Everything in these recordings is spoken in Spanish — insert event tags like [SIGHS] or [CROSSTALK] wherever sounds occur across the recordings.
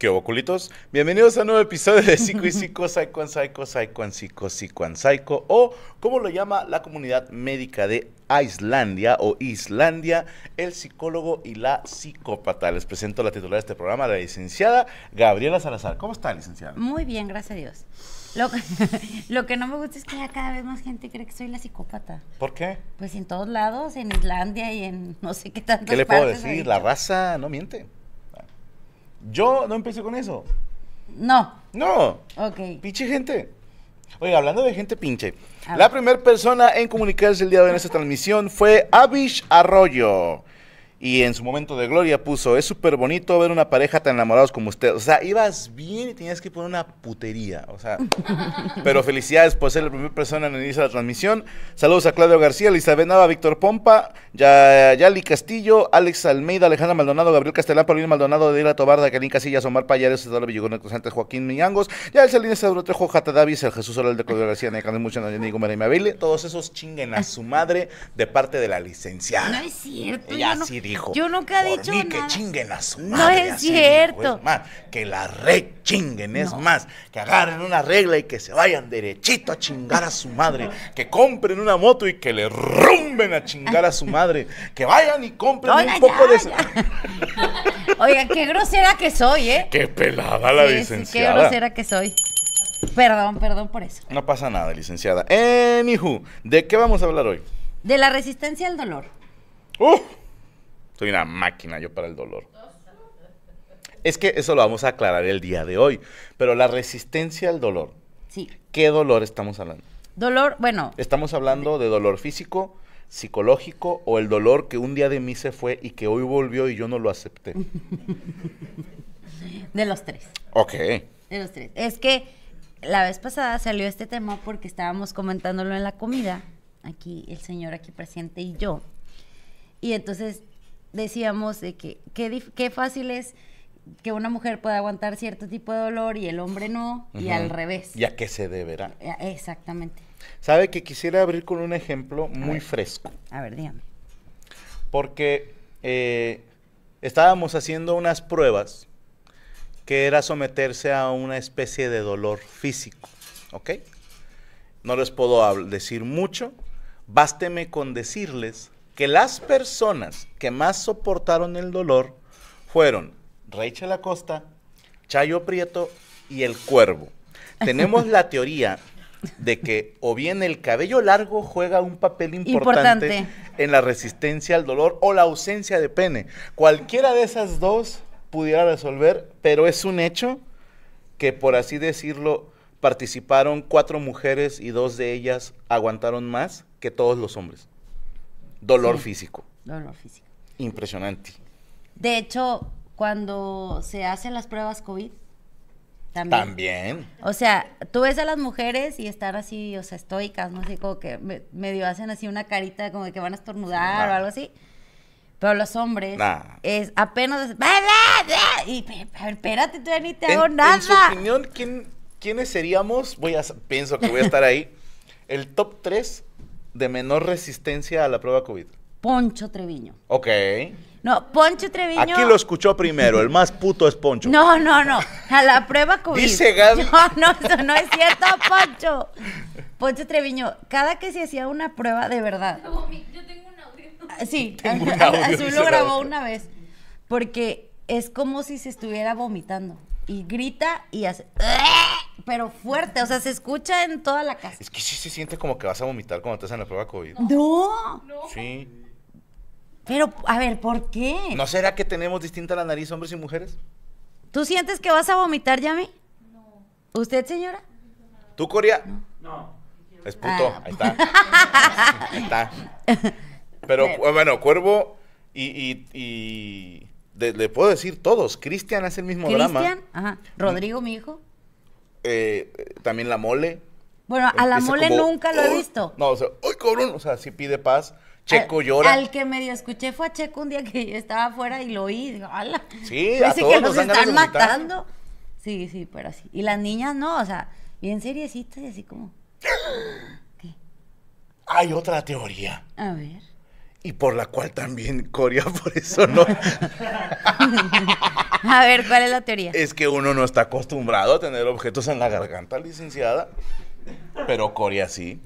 ¿Qué oculitos? Bienvenidos a un nuevo episodio de Psico y Psico, Psycho and Psycho, Psycho Psico, Psico Psycho, o como lo llama la comunidad médica de Islandia o Islandia, el psicólogo y la psicópata. Les presento la titular de este programa, la licenciada Gabriela Salazar. ¿Cómo está, licenciada? Muy bien, gracias a Dios. Lo, que [LAUGHS] no me gusta es que cada vez más gente cree que soy la psicópata. ¿Por qué? Pues en todos lados, en Islandia y en no sé qué tantas ¿Qué le puedo decir? La raza no miente. Yo no empecé con eso. No. No. Ok. Pinche gente. Oye, hablando de gente pinche, la primera persona en comunicarse el día de hoy en esta transmisión fue Avish Arroyo y en su momento de gloria puso, es súper bonito ver una pareja tan enamorados como usted, O sea, ibas bien y tenías que poner una putería. O sea, [LAUGHS] pero felicidades por ser la primera persona en iniciar la transmisión. Saludos a Claudio García, Elizabeth Nava, Víctor Pompa, Yali Castillo, Alex Almeida, Alejandra Maldonado, Gabriel Castellán Paulina Maldonado, Adela Tobarda, Karin Casillas, Omar Payares, Eduardo Villagón, Constante Joaquín Miñangos, ya el Salinas, Eduardo Trejo, Jata Davis, el Jesús Oral de Claudio García, Necane Mucha, Nayani Gómez, Todos esos chinguen a su madre de parte de la licenciada. No es cierto. Ya, no... Yo nunca he dicho que chinguen a su madre. No es cierto. más, que la re chinguen. Es más, que agarren una regla y que se vayan derechito a chingar a su madre. Que compren una moto y que le rumben a chingar a su madre. Que vayan y compren un poco de... [LAUGHS] Oiga, qué grosera que soy, ¿eh? Qué pelada la licenciada. qué grosera que soy. Perdón, perdón por eso. No pasa nada, licenciada. hijo ¿de qué vamos a hablar hoy? De la resistencia al dolor. ¡Uh! Soy una máquina yo para el dolor. Es que eso lo vamos a aclarar el día de hoy. Pero la resistencia al dolor. Sí. ¿Qué dolor estamos hablando? Dolor, bueno. Estamos hablando de dolor físico, psicológico o el dolor que un día de mí se fue y que hoy volvió y yo no lo acepté. [LAUGHS] de los tres. Ok. De los tres. Es que la vez pasada salió este tema porque estábamos comentándolo en la comida, aquí el señor aquí presente y yo. Y entonces decíamos de que qué, qué fácil es que una mujer pueda aguantar cierto tipo de dolor y el hombre no, y al revés. ¿Y a qué se deberá? Eh, ah, exactamente. Sabe que quisiera abrir con un ejemplo muy fresco. A ver, dígame. Porque eh, estábamos haciendo unas pruebas que era someterse a una especie de dolor físico, ¿ok? No les puedo decir mucho, básteme con decirles que las personas que más soportaron el dolor fueron Rachel Acosta, Chayo Prieto y El Cuervo. [LAUGHS] Tenemos la teoría de que o bien el cabello largo juega un papel importante, importante, en la resistencia al dolor o la ausencia de pene. Cualquiera de esas dos pudiera resolver, pero es un hecho que por así decirlo participaron cuatro mujeres y dos de ellas aguantaron más que todos los hombres. Dolor físico. Dolor físico. Impresionante. De hecho, cuando se hacen las pruebas COVID, también. También. O sea, tú ves a las mujeres y estar así, o sea, estoicas, no Así como que medio hacen así una carita como de que van a estornudar o algo así. Pero los hombres es apenas y espérate, tú ya ni te hago nada. En su opinión, ¿quiénes seríamos? Voy a pienso que voy a estar ahí. [LAUGHS] El top 3 de menor resistencia a la prueba COVID? Poncho Treviño. Ok. No, Poncho Treviño. Aquí lo escuchó primero, el más puto es Poncho. No, no, no. A la prueba COVID. No, no, eso no es cierto, Poncho. Poncho Treviño, cada que se hacía una prueba de verdad. Yo tengo un audio. Ah, sí, Azul lo grabó una vez. Porque es como si se estuviera vomitando y grita y hace. Pero fuerte, o sea, se escucha en toda la casa. Es que sí se siente como que vas a vomitar cuando estás en la prueba COVID. No. Sí. Pero, a ver, ¿por qué? ¿No será que tenemos distinta la nariz hombres y mujeres? ¿Tú sientes que vas a vomitar, Yami? No. ¿Usted, señora? ¿Tú, Corea? No. Es puto, ah. ahí está. [LAUGHS] ahí está. Pero, bueno, Cuervo y le puedo decir todos. Cristian hace el mismo drama. Cristian, ajá. Mm. Rodrigo, mi hijo. Eh, eh, también la mole. Bueno, a la mole nunca lo he visto. No, o sea, ¡ay, cabrón! O sea, sí pide paz. Checo llora. Al que medio escuché fue a Checo un día que [LAUGHS] estaba afuera y lo oí. ¡Hala! Sí, [LAUGHS] a que nos están matando. Sí, sí, pero así. Y las niñas no, o sea, bien seriecitas y así como. [GASPS] ¿Qué? Hay otra teoría. A ver y por la cual también Coria, [LAUGHS] por eso no. [LAUGHS] a ver, ¿cuál es la teoría? Es que uno no está acostumbrado a tener objetos en la garganta, licenciada, pero Coria sí.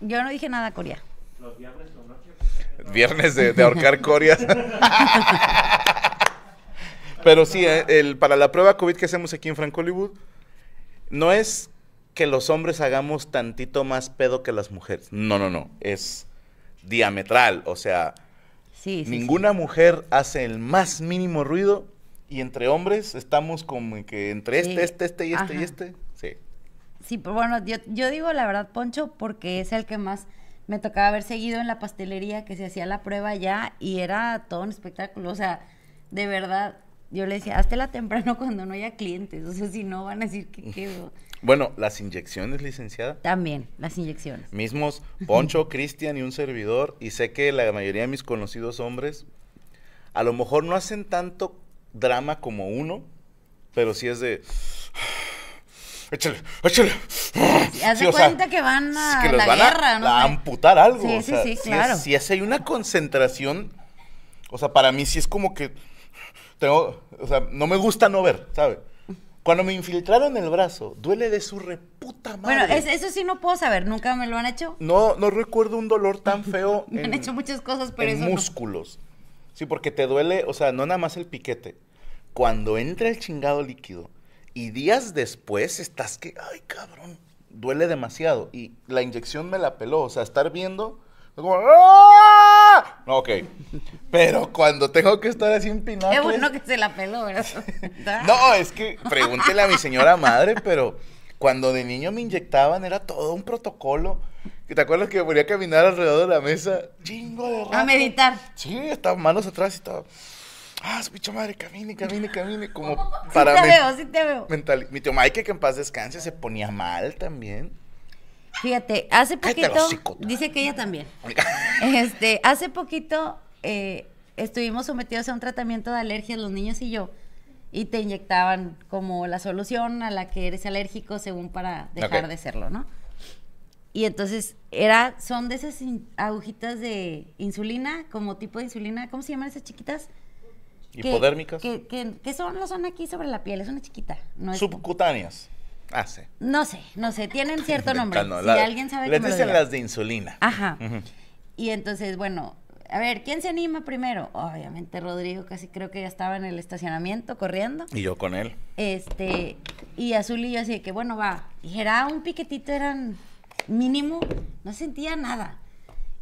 Yo no dije nada, Coria. Los viernes de noche. Viernes de, ahorcar Coria. [LAUGHS] pero sí, eh, el, para la prueba COVID que hacemos aquí en Frank Hollywood, no es que los hombres hagamos tantito más pedo que las mujeres. No, no, no. Es diametral. O sea, sí, ninguna mujer hace el más mínimo ruido y entre hombres estamos como que entre este, este, este y este y este. Sí. Sí, pero bueno, yo, digo la verdad, Poncho, porque es el que más me tocaba haber seguido en la pastelería que se hacía la prueba ya y era todo un espectáculo. O sea, de verdad, yo le decía, la temprano [LAUGHS] cuando no haya clientes. O sea, si no van a decir que quedo. [LAUGHS] Bueno, las inyecciones, licenciada. También, las inyecciones. Mismos Poncho, [LAUGHS] Cristian y un servidor, y sé que la mayoría de mis conocidos hombres, a lo mejor no hacen tanto drama como uno, pero sí es de... [SIGHS] Échale, échale. [SIGHS] haz cuenta que van a la, guerra, amputar algo. Sí, sí, sí, claro. Si, hace hay una concentración, o sea, para mí sí es como que [SIGHS] tengo, o sea, no me gusta no ver, ¿sabes? Cuando me infiltraron el brazo, duele de su reputa madre. Bueno, eso sí no puedo saber, nunca me lo han hecho. No, no recuerdo un dolor tan feo. [LAUGHS] en, han hecho muchas cosas, pero en músculos. Sí, porque te duele, o sea, no nada más el piquete. Cuando entra el chingado líquido y días después estás que, ay cabrón, duele demasiado. Y la inyección me la peló, o sea, estar viendo como, ¡Ah! ok. [LAUGHS] Pero cuando tengo que estar así empinado. Qué bueno que se la peló, ¿verdad? [LAUGHS] no, es que pregúntele a mi señora madre, pero cuando de niño me inyectaban era todo un protocolo. ¿Te acuerdas que me a caminar alrededor de la mesa? Chingo de A meditar. Sí, estaba manos atrás y estaba. Ah, su picha madre, camine, camine, camine. Como [LAUGHS] para. Sí te veo, sí te veo. Mental. Mi tío Mike, que en paz descanse, se ponía mal también. Fíjate, hace poquito. Dice que ella también. [LAUGHS] Este, hace poquito eh, estuvimos sometidos a un tratamiento de alergias, los niños y yo, y te inyectaban como la solución a la que eres alérgico según para dejar de serlo, ¿no? Y entonces era, son de esas agujitas de insulina, como tipo de insulina, ¿cómo se llaman esas chiquitas? ¿Hipodérmicas? Que, que, son, no son aquí sobre la piel, es una chiquita. No Subcutáneas. No sé, no sé, tienen [LAUGHS] cierto nombre. si alguien sabe Les las de insulina. Ajá. Y entonces, bueno, a ver, ¿quién se anima primero? Obviamente Rodrigo, casi creo que ya estaba en el estacionamiento corriendo. Y yo con él. Este, y Azul y yo así de que, bueno, va. era un piquetito eran mínimo, no sentía nada.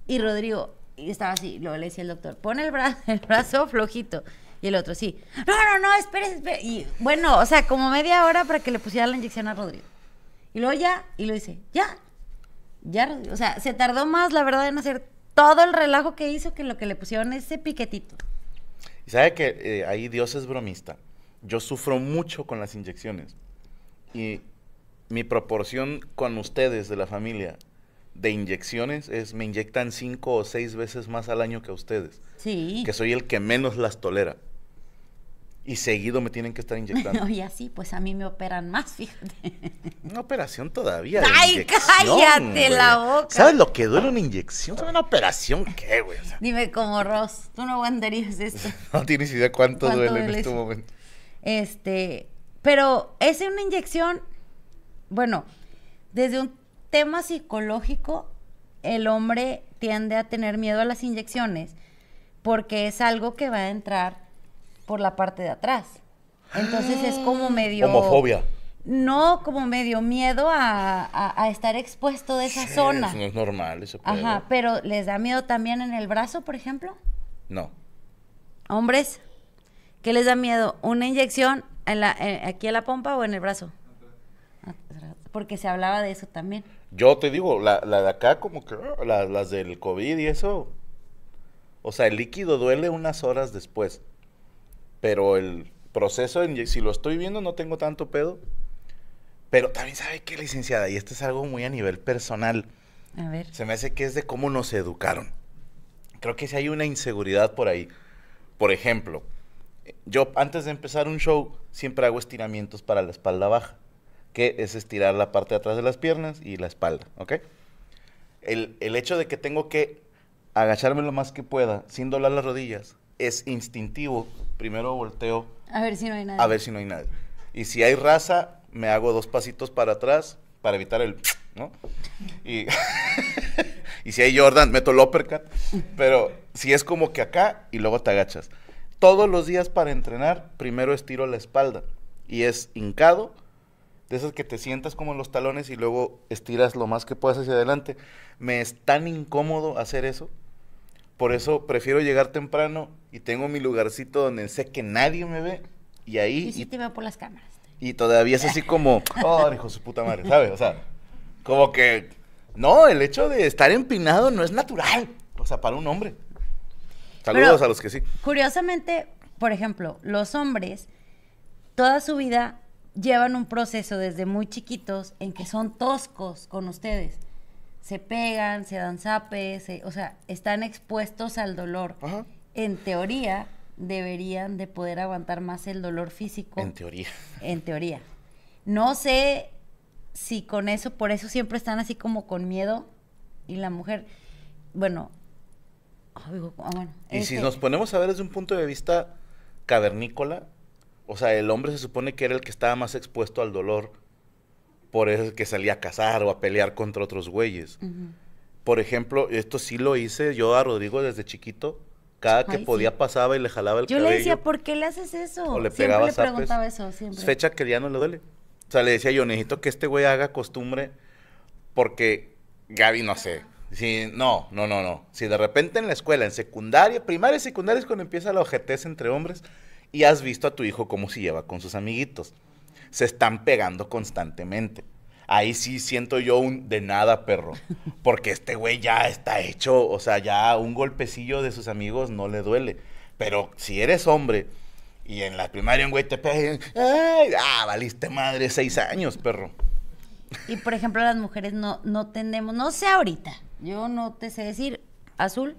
Y Rodrigo, y estaba así, luego le decía el doctor, pon el, brazo [LAUGHS] el brazo flojito. Y el otro, sí, no, no, no, espérense, Y bueno, o sea, como media hora para que le pusiera la inyección a Rodrigo. Y luego ya, y lo hice. ya, ya, O sea, se tardó más, la verdad, en hacer todo el relajo que hizo que lo que le pusieron ese piquetito. Y sabe que eh, ahí Dios es bromista. Yo sufro mucho con las inyecciones. Y mi proporción con ustedes de la familia de inyecciones es me inyectan cinco o seis veces más al año que a ustedes. Sí. Que soy el que menos las tolera y seguido me tienen que estar inyectando. No, y así, pues a mí me operan más, fíjate. Una operación todavía. ¡Ay, cállate la boca! ¿Sabes lo que duele una inyección? una operación qué, güey? Dime como Ross, tú no aguantarías esto. [LAUGHS] no tienes idea cuánto, duele, en este momento. Este, pero es una inyección, bueno, desde un tema psicológico, el hombre tiende a tener miedo a las inyecciones porque es algo que va a entrar por la parte de atrás. Entonces es como ah. medio... Homofobia. No, como medio miedo a, estar expuesto de esa zona. Eso no es normal eso. Ajá, pero ¿les da miedo también en el brazo, por ejemplo? No. Hombres, ¿qué les da miedo? ¿Una inyección eh, aquí en la pompa o en el brazo? Porque se hablaba de eso también. Yo te digo, la, de acá como que, ah, las del COVID y eso. O sea, el líquido duele unas horas después. Pero el proceso, si lo estoy viendo, no tengo tanto pedo. Pero también sabe que, licenciada, y esto es algo muy a nivel personal. Se me hace que es de cómo nos educaron. Creo que si hay una inseguridad por ahí. Por ejemplo, yo antes de empezar un show siempre hago estiramientos para la espalda baja, que es estirar la parte de atrás de las piernas y la espalda, ¿ok? El, el hecho de que tengo que agacharme lo más que pueda, sin doblar las rodillas, es instintivo, primero volteo. A ver si no hay nada. A ver si no hay nadie. Y si hay raza, me hago dos pasitos para atrás para evitar el... ¿no? Y, [LAUGHS] y si hay Jordan, meto el uppercut. Pero si es como que acá y luego te agachas. Todos los días para entrenar, primero estiro la espalda. Y es hincado, de esas que te sientas como en los talones y luego estiras lo más que puedas hacia adelante. Me es tan incómodo hacer eso por eso prefiero llegar temprano y tengo mi lugarcito donde sé que nadie me ve y ahí... Y sí te veo por las cámaras. Y todavía es así como, [LAUGHS] oh, hijo de su puta madre, ¿sabes? O sea, como que... No, el hecho de estar empinado no es natural, o sea, para un hombre. Saludos a los que sí. Curiosamente, por ejemplo, los hombres toda su vida llevan un proceso desde muy chiquitos en que son toscos con ustedes se pegan, se dan zapes, o sea, están expuestos al dolor. En teoría, deberían de poder aguantar más el dolor físico. En teoría. En teoría. No sé si con eso, por eso siempre están así como con miedo. Y la mujer, bueno, ah, ah, y si nos ponemos a ver desde un punto de vista cavernícola, o sea, el hombre se supone que era el que estaba más expuesto al dolor por eso que salía a cazar o a pelear contra otros güeyes. Por ejemplo, esto sí lo hice yo a Rodrigo desde chiquito. Cada que podía pasaba y le jalaba el cabello. Yo le decía, ¿por qué le haces eso? O le le preguntaba eso, siempre. Fecha que ya no le duele. O sea, le decía yo, necesito que este güey haga costumbre porque Gaby, no sé. Si, no, no, no, no. Si de repente en la escuela, en secundaria, primaria y secundaria es cuando empieza la ojetez entre hombres y has visto a tu hijo cómo se lleva con sus amiguitos se están pegando constantemente. Ahí sí siento yo un de nada, perro. [LAUGHS] Porque este güey ya está hecho. O sea, ya un golpecillo de sus amigos no le duele. Pero si eres hombre y en la primaria un güey te pega, ¡ay! ¡Ah, valiste madre! Seis años, perro. Y por ejemplo, las mujeres no, no tenemos no sé ahorita, yo no te sé decir, azul,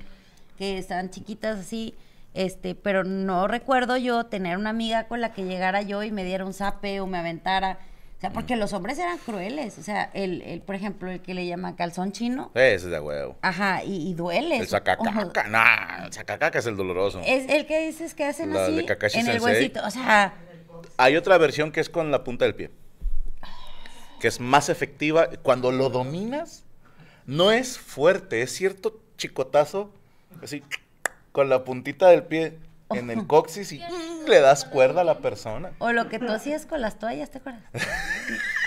que están chiquitas así, este, pero no recuerdo yo tener una amiga con la que llegara yo y me diera un zape o me aventara. O sea, porque los hombres eran crueles. O sea, el, el por ejemplo, el que le llaman calzón chino. Ese es de huevo. Ajá, y, duele. El sacacaca. no, el sacacaca es el doloroso. Es el que dices que hacen así en el huesito. O sea. Hay otra versión que es con la punta del pie. Que es más efectiva. Cuando lo dominas, no es fuerte, es cierto chicotazo. Así con la puntita del pie en el [LAUGHS] coxis y le das cuerda a la persona. O lo que tú hacías con las toallas, ¿te acuerdas?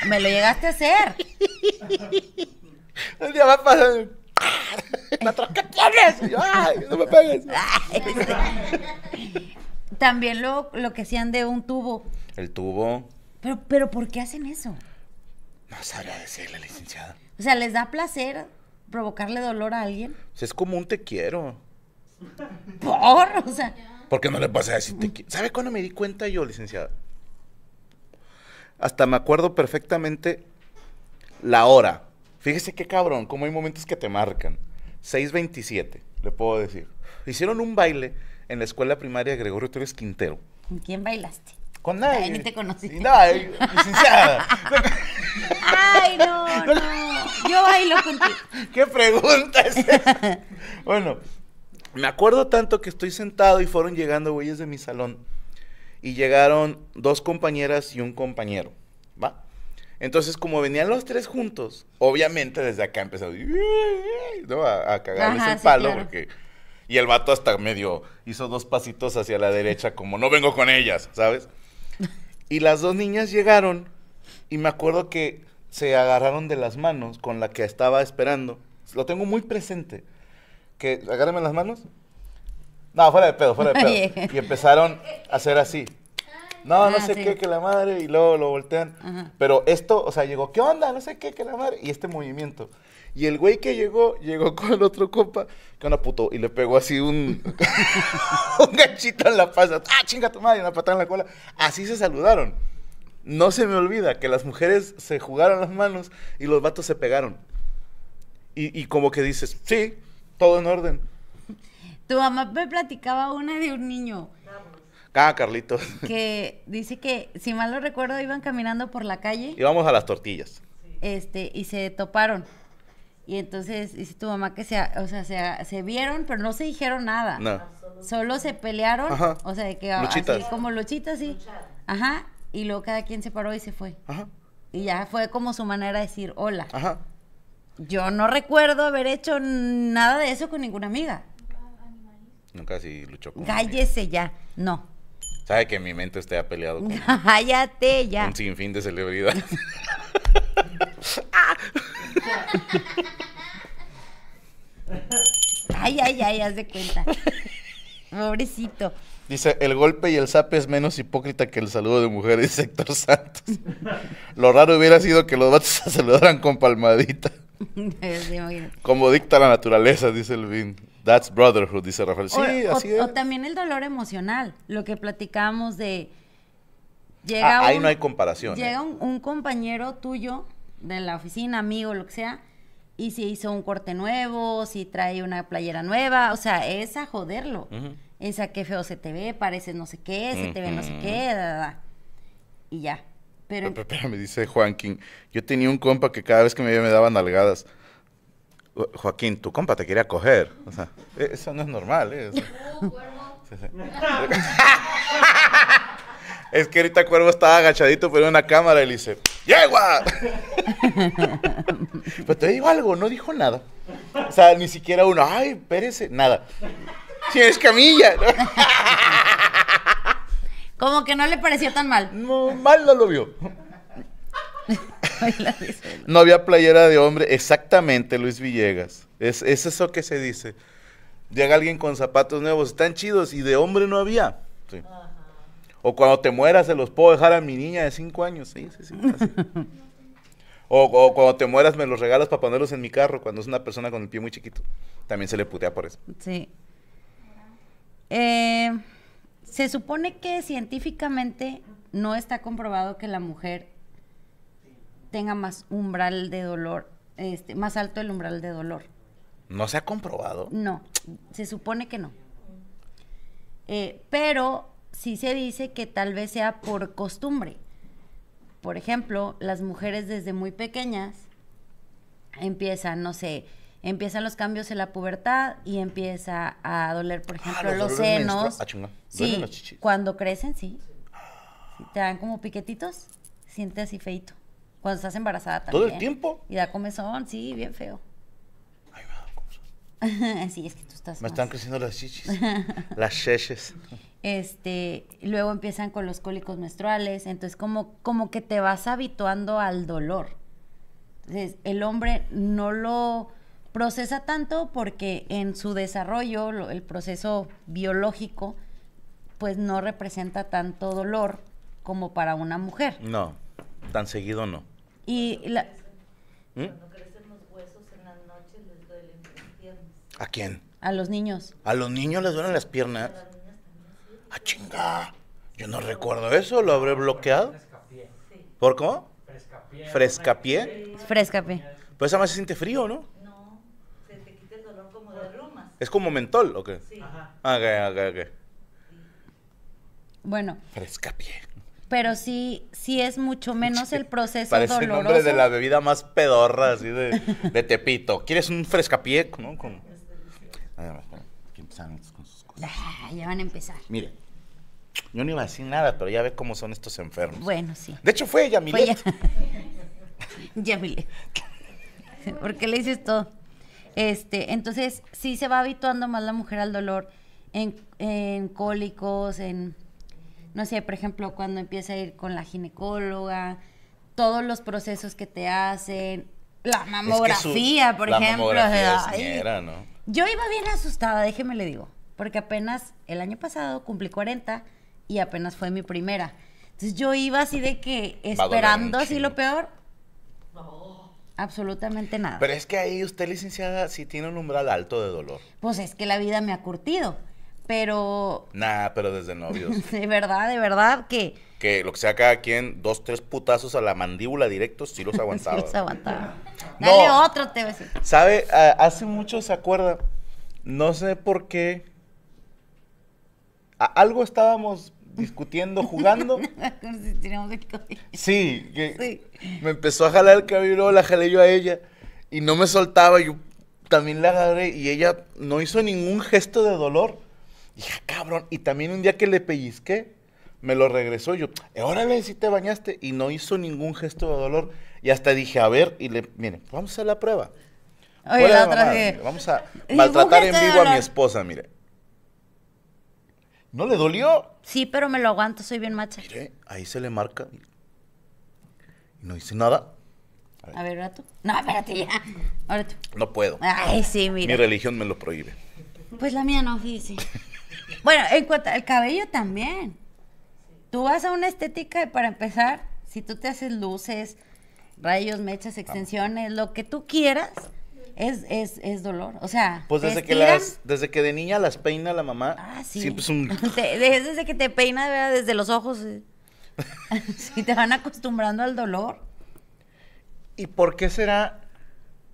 Me lo llegaste a hacer. El [LAUGHS] día va a pasar. ¿Qué [LAUGHS] tienes? no me pegues. También lo, que hacían de un tubo. El tubo. Pero, ¿por qué hacen eso? No sabría decirle, licenciada. O sea, ¿les da placer provocarle dolor a alguien? es como un te quiero. ¿Por? O sea. Porque no le pasé a ¿Sabe cuándo me di cuenta yo, licenciada? Hasta me acuerdo perfectamente la hora. Fíjese qué cabrón, como hay momentos que te marcan. 6.27, le puedo decir. Hicieron un baile en la escuela primaria de Gregorio Torres Quintero. ¿Con quién bailaste? Con nadie. ni te conocí. No, licenciada. [LAUGHS] Ay, no, no. Yo bailo contigo. [LAUGHS] ¿Qué pregunta Bueno, me acuerdo tanto que estoy sentado y fueron llegando güeyes de mi salón. Y llegaron dos compañeras y un compañero, ¿va? Entonces, como venían los tres juntos, obviamente desde acá empezó a, cagarles palo Y el vato hasta medio hizo dos pasitos hacia la derecha, como no vengo con ellas, ¿sabes? [LAUGHS] Y las dos niñas llegaron y me acuerdo que se agarraron de las manos con la que estaba esperando. Lo tengo muy presente que agárrenme las manos. No, fuera de pedo, fuera de [LAUGHS] pedo. y empezaron a hacer así. No, no ah, sé qué, que la madre, y luego lo voltean. Pero esto, o sea, llegó, ¿qué onda? No sé qué, que la madre, y este movimiento. Y el güey que llegó, llegó [LAUGHS] con el otro compa, que una puto, y le pegó así un, [LAUGHS] un ganchito en la pata, ¡Ah, chinga tu madre! una patada en la cola. Así se saludaron. No se me olvida que las mujeres se jugaron las manos y los vatos se pegaron. Y, y como que dices, sí, todo en orden. Tu mamá me platicaba una de un niño. Ah, Carlitos. Que dice que, si mal no recuerdo, iban caminando por la calle. Íbamos a las tortillas. Este, y se toparon. Y entonces dice tu mamá que se, o sea, se, vieron, pero no se dijeron nada. No. Solo se pelearon, Ajá. o sea, de que ah, así como luchitas, sí. Ajá. Y luego cada quien se paró y se fue. Ajá. Y ya fue como su manera de decir hola. Ajá. Yo no recuerdo haber hecho nada de eso con ninguna amiga. Nunca sí luchó con Cállese ya, no. Sabe que mi mente esté peleado con [LAUGHS] Cállate ya. Un sinfín de celebridad. [LAUGHS] ay, ay, ay, haz de cuenta. Pobrecito. Dice, el golpe y el sape es menos hipócrita que el saludo de mujeres, sector Santos. [LAUGHS] Lo raro hubiera sido que los vatos se saludaran con palmadita. Como dicta la naturaleza, dice Vin That's brotherhood, dice Rafael. Sí, o, así es. o también el dolor emocional, lo que platicamos de... Ah, llega ahí no hay comparación. ¿eh? Llega un, compañero tuyo de la oficina, amigo, lo que sea, y si hizo un corte nuevo, si trae una playera nueva, o sea, es a joderlo. Esa, que qué feo se te ve, parece no sé qué, se te ve no sé qué, da, da. y ya. Pero, pero, me dice Joaquín, yo tenía un compa que cada vez que me veía me daba nalgadas. Joaquín, tu compa te quería coger. O sea, e, eso no es normal, ¿eh? [LAUGHS] [LAUGHS] es que ahorita Cuervo estaba agachadito pero en una cámara y le dice, ¡Yegua! [LAUGHS] pero te digo algo, no dijo nada. O sea, ni siquiera uno, ¡ay, espérese! Nada. tienes camilla. Como que no le pareció tan mal. No, mal no lo vio. no había playera de hombre, exactamente, Luis Villegas. Es, eso que se dice. Llega alguien con zapatos nuevos, están chidos, y de hombre no había. O cuando te mueras, se los puedo dejar a mi niña de cinco años. Sí, sí, o, o, cuando te mueras, me los regalas para ponerlos en mi carro, cuando es una persona con el pie muy chiquito. También se le putea por eso. Sí. Eh. Se supone que científicamente no está comprobado que la mujer tenga más umbral de dolor, este, más alto el umbral de dolor. ¿No se ha comprobado? No, se supone que no. Eh, pero sí se dice que tal vez sea por costumbre. Por ejemplo, las mujeres desde muy pequeñas empiezan, no sé, empiezan los cambios en la pubertad y empieza a doler, por ah, ejemplo, los, senos. Ah, sí, los cuando crecen, sí. Te dan como piquetitos, sientes así feito. Cuando estás embarazada también. ¿Todo el tiempo? Y da comezón, sí, bien feo. Ay, va, [LAUGHS] sí, es que tú estás. Me están creciendo las chichis. [LAUGHS] las cheches. Este, luego empiezan con los cólicos menstruales, entonces como, como que te vas habituando al dolor. Entonces, el hombre no lo procesa tanto porque en su desarrollo, el proceso biológico, pues no representa tanto dolor como para una mujer. No, tan seguido no. Y la... ¿Mm? los huesos en les duelen las piernas. ¿A quién? A los niños. ¿A los niños les duelen las piernas? A, ah, chinga. Yo no recuerdo eso, lo habré bloqueado. ¿Por cómo? Frescapié. Frescapié. Frescapié. Pues además se siente frío, ¿no? ¿Es como mentol o qué? Sí. Ajá. Ah, ok, ok, ok. Bueno. Fresca Pero sí, sí es mucho menos el proceso Parece el nombre de la bebida más pedorra, así de, tepito. ¿Quieres un frescapié? ¿No? Con... ya van a empezar. Mire, yo no iba a decir nada, pero ya ve cómo son estos enfermos. Bueno, sí. De hecho, fue Yamilet. Fue [LAUGHS] [LAUGHS] ¿Por qué le dices todo? Este, entonces sí se va habituando más la mujer al dolor en, cólicos, en, no sé, por ejemplo, cuando empieza a ir con la ginecóloga, todos los procesos que te hacen, la mamografía, por ejemplo. Yo iba bien asustada, déjeme le digo, porque apenas el año pasado cumplí 40 y apenas fue mi primera. Entonces yo iba así de que esperando así lo peor absolutamente nada. Pero es que ahí usted, licenciada, sí tiene un umbral alto de dolor. Pues es que la vida me ha curtido, pero... Nah, pero desde novios. [LAUGHS] de verdad, de verdad que... Que lo que sea cada quien, dos, tres putazos a la mandíbula directo, sí los aguantaba. [LAUGHS] sí los aguantaba. [LAUGHS] no, Dale otro, te ¿Sabe? hace mucho, ¿se acuerda? No sé por qué... algo estábamos discutiendo, jugando. [LAUGHS] si Sí, sí. me empezó a jalar el cabello, la jalé yo a ella y no me soltaba. Yo también la agarré y ella no hizo ningún gesto de dolor. Y dije, ah, cabrón. Y también un día que le pellizqué, me lo regresó. yo, eh, órale, si te bañaste. Y no hizo ningún gesto de dolor. Y hasta dije, a ver, y le, miren, vamos a la prueba. Oye, la vamos a [LAUGHS] maltratar en vivo a mi esposa, mire. ¿No le dolió? Sí, pero me lo aguanto, soy bien macha. ahí se le marca. no dice nada. A ver, No, espérate ya. Ahora tú. No puedo. Ay, sí, mira. Mi religión me lo prohíbe. Pues la mía no, sí, bueno, en cuanto al cabello también. Tú vas a una estética y para empezar, si tú te haces luces, rayos, mechas, extensiones, lo que tú quieras, es, es, es dolor. O sea, pues desde que desde que de niña las peina la mamá, ah, sí. Pues, [LAUGHS] desde que te peina ¿verdad? desde los ojos. si [LAUGHS] [LAUGHS] te van acostumbrando al dolor. ¿Y por qué será?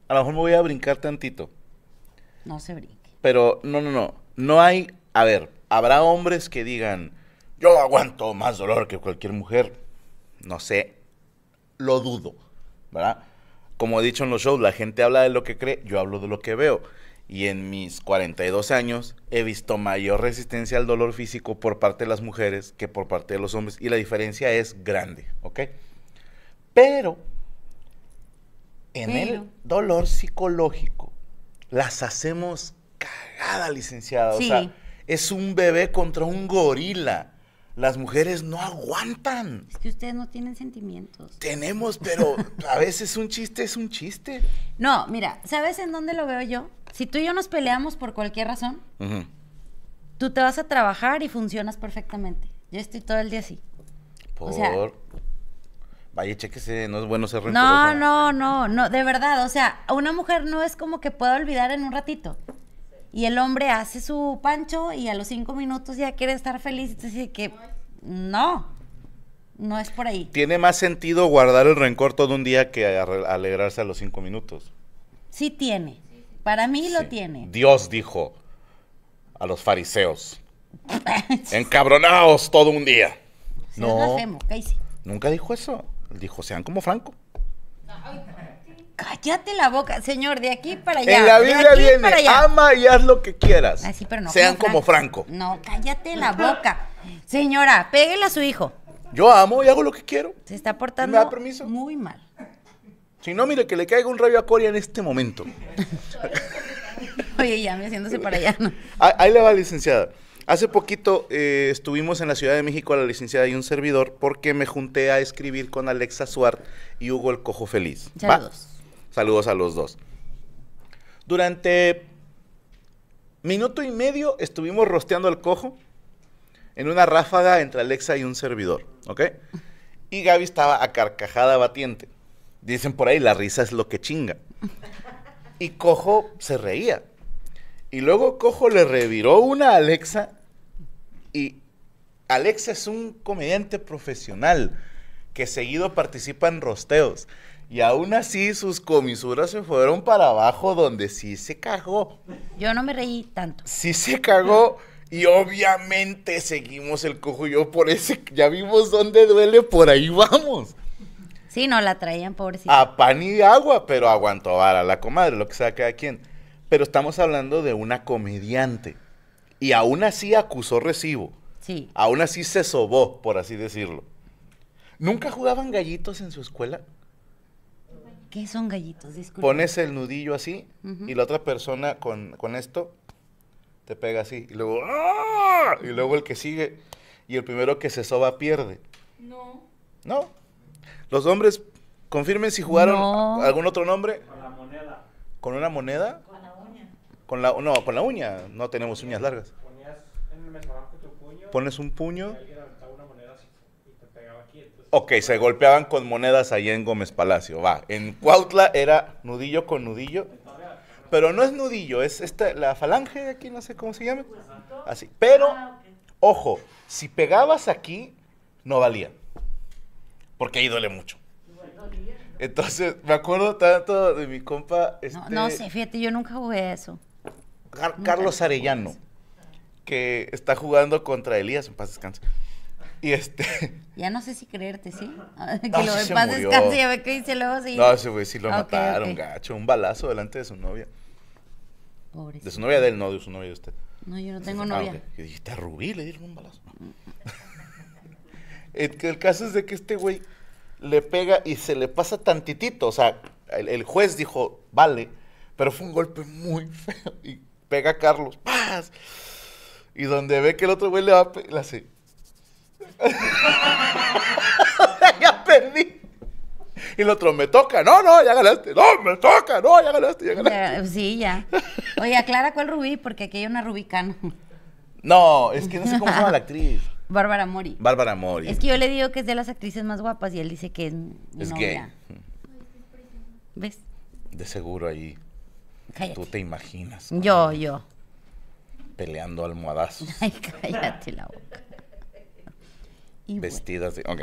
A lo mejor me voy a brincar tantito. No se brinque. Pero no, no, no. No hay, a ver, habrá hombres que digan, yo aguanto más dolor que cualquier mujer. No sé, lo dudo, ¿verdad? como he dicho en los shows, la gente habla de lo que cree, yo hablo de lo que veo. Y en mis 42 años he visto mayor resistencia al dolor físico por parte de las mujeres que por parte de los hombres. Y la diferencia es grande, ¿ok? Pero en el dolor psicológico las hacemos cagada, licenciada. O sea, es un bebé contra un gorila las mujeres no aguantan. Es que ustedes no tienen sentimientos. Tenemos, pero a veces un chiste es un chiste. No, mira, ¿sabes en dónde lo veo yo? Si tú y yo nos peleamos por cualquier razón, tú te vas a trabajar y funcionas perfectamente. Yo estoy todo el día así. Por... O Vaya, chéquese, no es bueno ser rencorosa. No, no, no, no, de verdad, o sea, una mujer no es como que pueda olvidar en un ratito. Y el hombre hace su pancho y a los cinco minutos ya quiere estar feliz. dice que no, no es por ahí. Tiene más sentido guardar el rencor todo un día que alegrarse a los cinco minutos. Sí tiene. Para mí lo tiene. Dios dijo a los fariseos. [LAUGHS] Encabronaos todo un día. no. Hacemos, Nunca dijo eso. dijo, sean como Franco. Cállate la boca, señor, de aquí para allá. En la Biblia viene, ama y haz lo que quieras. Así, ah, pero no. Sean como Franco. No, cállate la boca. Señora, pégale a su hijo. Yo amo y hago lo que quiero. Se está portando muy mal. Si no, mire, que le caiga un rayo a Coria en este momento. [LAUGHS] Oye, ya me haciéndose para allá. Ah, ahí, le va, licenciada. Hace poquito eh, estuvimos en la Ciudad de México a la licenciada y un servidor porque me junté a escribir con Alexa Suárez y Hugo el Cojo Feliz. Saludos. Saludos a los dos. Durante minuto y medio estuvimos rosteando al cojo en una ráfaga entre Alexa y un servidor, ¿ok? Y Gaby estaba a carcajada batiente. Dicen por ahí, la risa es lo que chinga. Y Cojo se reía. Y luego Cojo le reviró una a Alexa. Y Alexa es un comediante profesional que seguido participa en rosteos. Y aún así sus comisuras se fueron para abajo donde sí se cagó. Yo no me reí tanto. Sí se cagó. Y obviamente seguimos el cojo yo por ese, ya vimos dónde duele, por ahí vamos. Sí, no la traían, sí. A pan y agua, pero aguantó vara la comadre, lo que sea cada quien. Pero estamos hablando de una comediante. Y aún así acusó recibo. Sí. Aún así se sobó, por así decirlo. ¿Nunca jugaban gallitos en su escuela? ¿Qué son gallitos? Pones el nudillo así y la otra persona con, esto te pega así. Y luego, ¡ah! Y luego el que sigue. Y el primero que se soba pierde. No. No. Los hombres, confirmen si jugaron algún otro nombre. Con la moneda. ¿Con una moneda? Con la uña. Con la, no, con la uña. No tenemos uñas largas. Ponías en el tu puño. Pones un puño. Ok, se golpeaban con monedas ahí en Gómez Palacio, va. En Cuautla era nudillo con nudillo. Pero no es nudillo, es esta, la falange de aquí, no sé cómo se llama. Así. Pero, ah, ojo, si pegabas aquí, no valía. Porque ahí duele mucho. Entonces, me acuerdo tanto de mi compa. Este, no, no sé, fíjate, yo nunca jugué eso. Carlos Arellano, que está jugando contra Elías, en paz descansa. Y este. Ya no sé si creerte, ¿sí? [LAUGHS] que lo de pases paz descanse, ya ve que dice luego sí. No, ese güey, sí lo mataron, gacho. Un balazo delante de su novia. Pobre. De su novia de él, no, de su novia de usted. No, yo no tengo ah, novia. y Dijiste a Rubí, le dieron un balazo. Mm, mm. [LAUGHS] el, caso es de que este güey le pega y se le pasa tantitito. O sea, el, juez dijo, vale, pero fue un golpe muy feo. Y pega a Carlos, ¡paz! Y donde ve que el otro güey le va a le hace, [LAUGHS] ya perdí. Y el otro, me toca, no, no, ya ganaste, no, me toca, no, ya ganaste, ya ganaste. sí, ya. Oye, aclara cuál rubí, porque aquí hay una rubicana. No, es que no sé cómo se llama la actriz. Bárbara Mori. Bárbara Mori. Es que yo le digo que es de las actrices más guapas y él dice que es. Es gay. ¿Ves? De seguro ahí. Tú te imaginas. Yo, yo. Peleando almohadazos. Ay, cállate la boca. Vestidas de. Ok.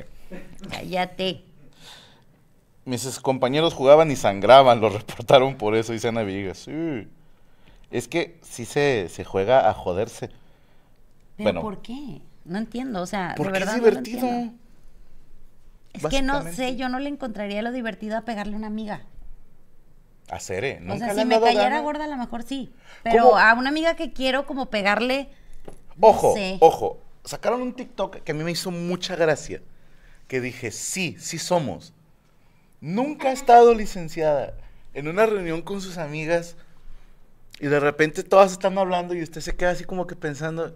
Cállate. Mis compañeros jugaban y sangraban, lo [LAUGHS] reportaron por eso, dice Ana Villegas. Sí. Es que sí se, juega a joderse. ¿Pero por qué? No entiendo, o sea, ¿por de verdad es divertido. es que no sé, yo no le encontraría lo divertido a pegarle a una amiga. A Cere, O sea, si me cayera gorda, a lo mejor sí. Pero a una amiga que quiero, como pegarle. ojo, ojo sacaron un TikTok que a mí me hizo mucha gracia, que dije, sí, sí somos. Nunca ha estado licenciada en una reunión con sus amigas y de repente todas están hablando y usted se queda así como que pensando,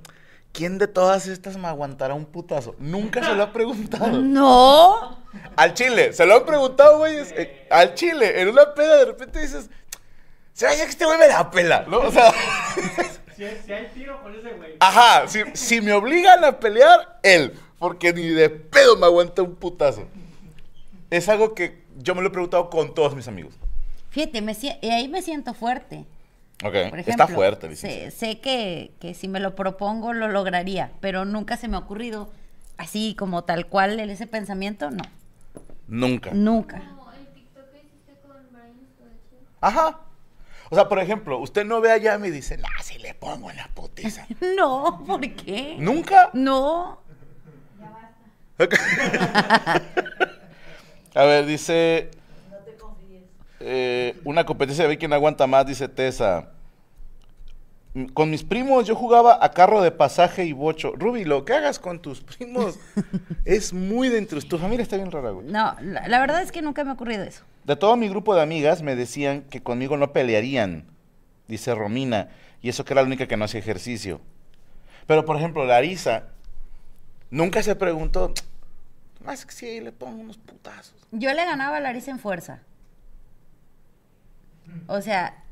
¿quién de todas estas me aguantará un putazo? Nunca se lo ha preguntado. [LAUGHS] No. Al chile, se lo han preguntado, güey. Eh, al chile, en una peda de repente dices, se vaya que este güey la pela, O sea... [LAUGHS] hay tiro ese güey. Ajá, si, me obligan a pelear, él. Porque ni de pedo me aguanta un putazo. Es algo que yo me lo he preguntado con todos mis amigos. Fíjate, eh, ahí me siento fuerte. Ok, está fuerte. Sé, que, si me lo propongo lo lograría, pero nunca se me ha ocurrido así como tal cual ese pensamiento, no. Nunca. Nunca. Como el TikTok Ajá. O sea, por ejemplo, usted no ve a Yami y dice, no, si le pongo en la putiza. [LAUGHS] no, ¿por qué? ¿Nunca? No. Ya basta. [LAUGHS] a ver, dice. No eh, te una competencia de ver quién aguanta más, dice Tessa. Mm, con mis primos yo jugaba a carro de pasaje y bocho. Ruby, lo que hagas con tus primos [LAUGHS] es muy dentro. Tu familia está bien rara, güey. No, la verdad es que nunca me ha ocurrido eso. De todo mi grupo de amigas me decían que conmigo no pelearían, dice Romina, y eso que era la única que no hacía ejercicio. Pero por ejemplo, Larisa nunca se preguntó, más que si le pongo unos putazos. Yo le ganaba a Larisa en fuerza. O sea,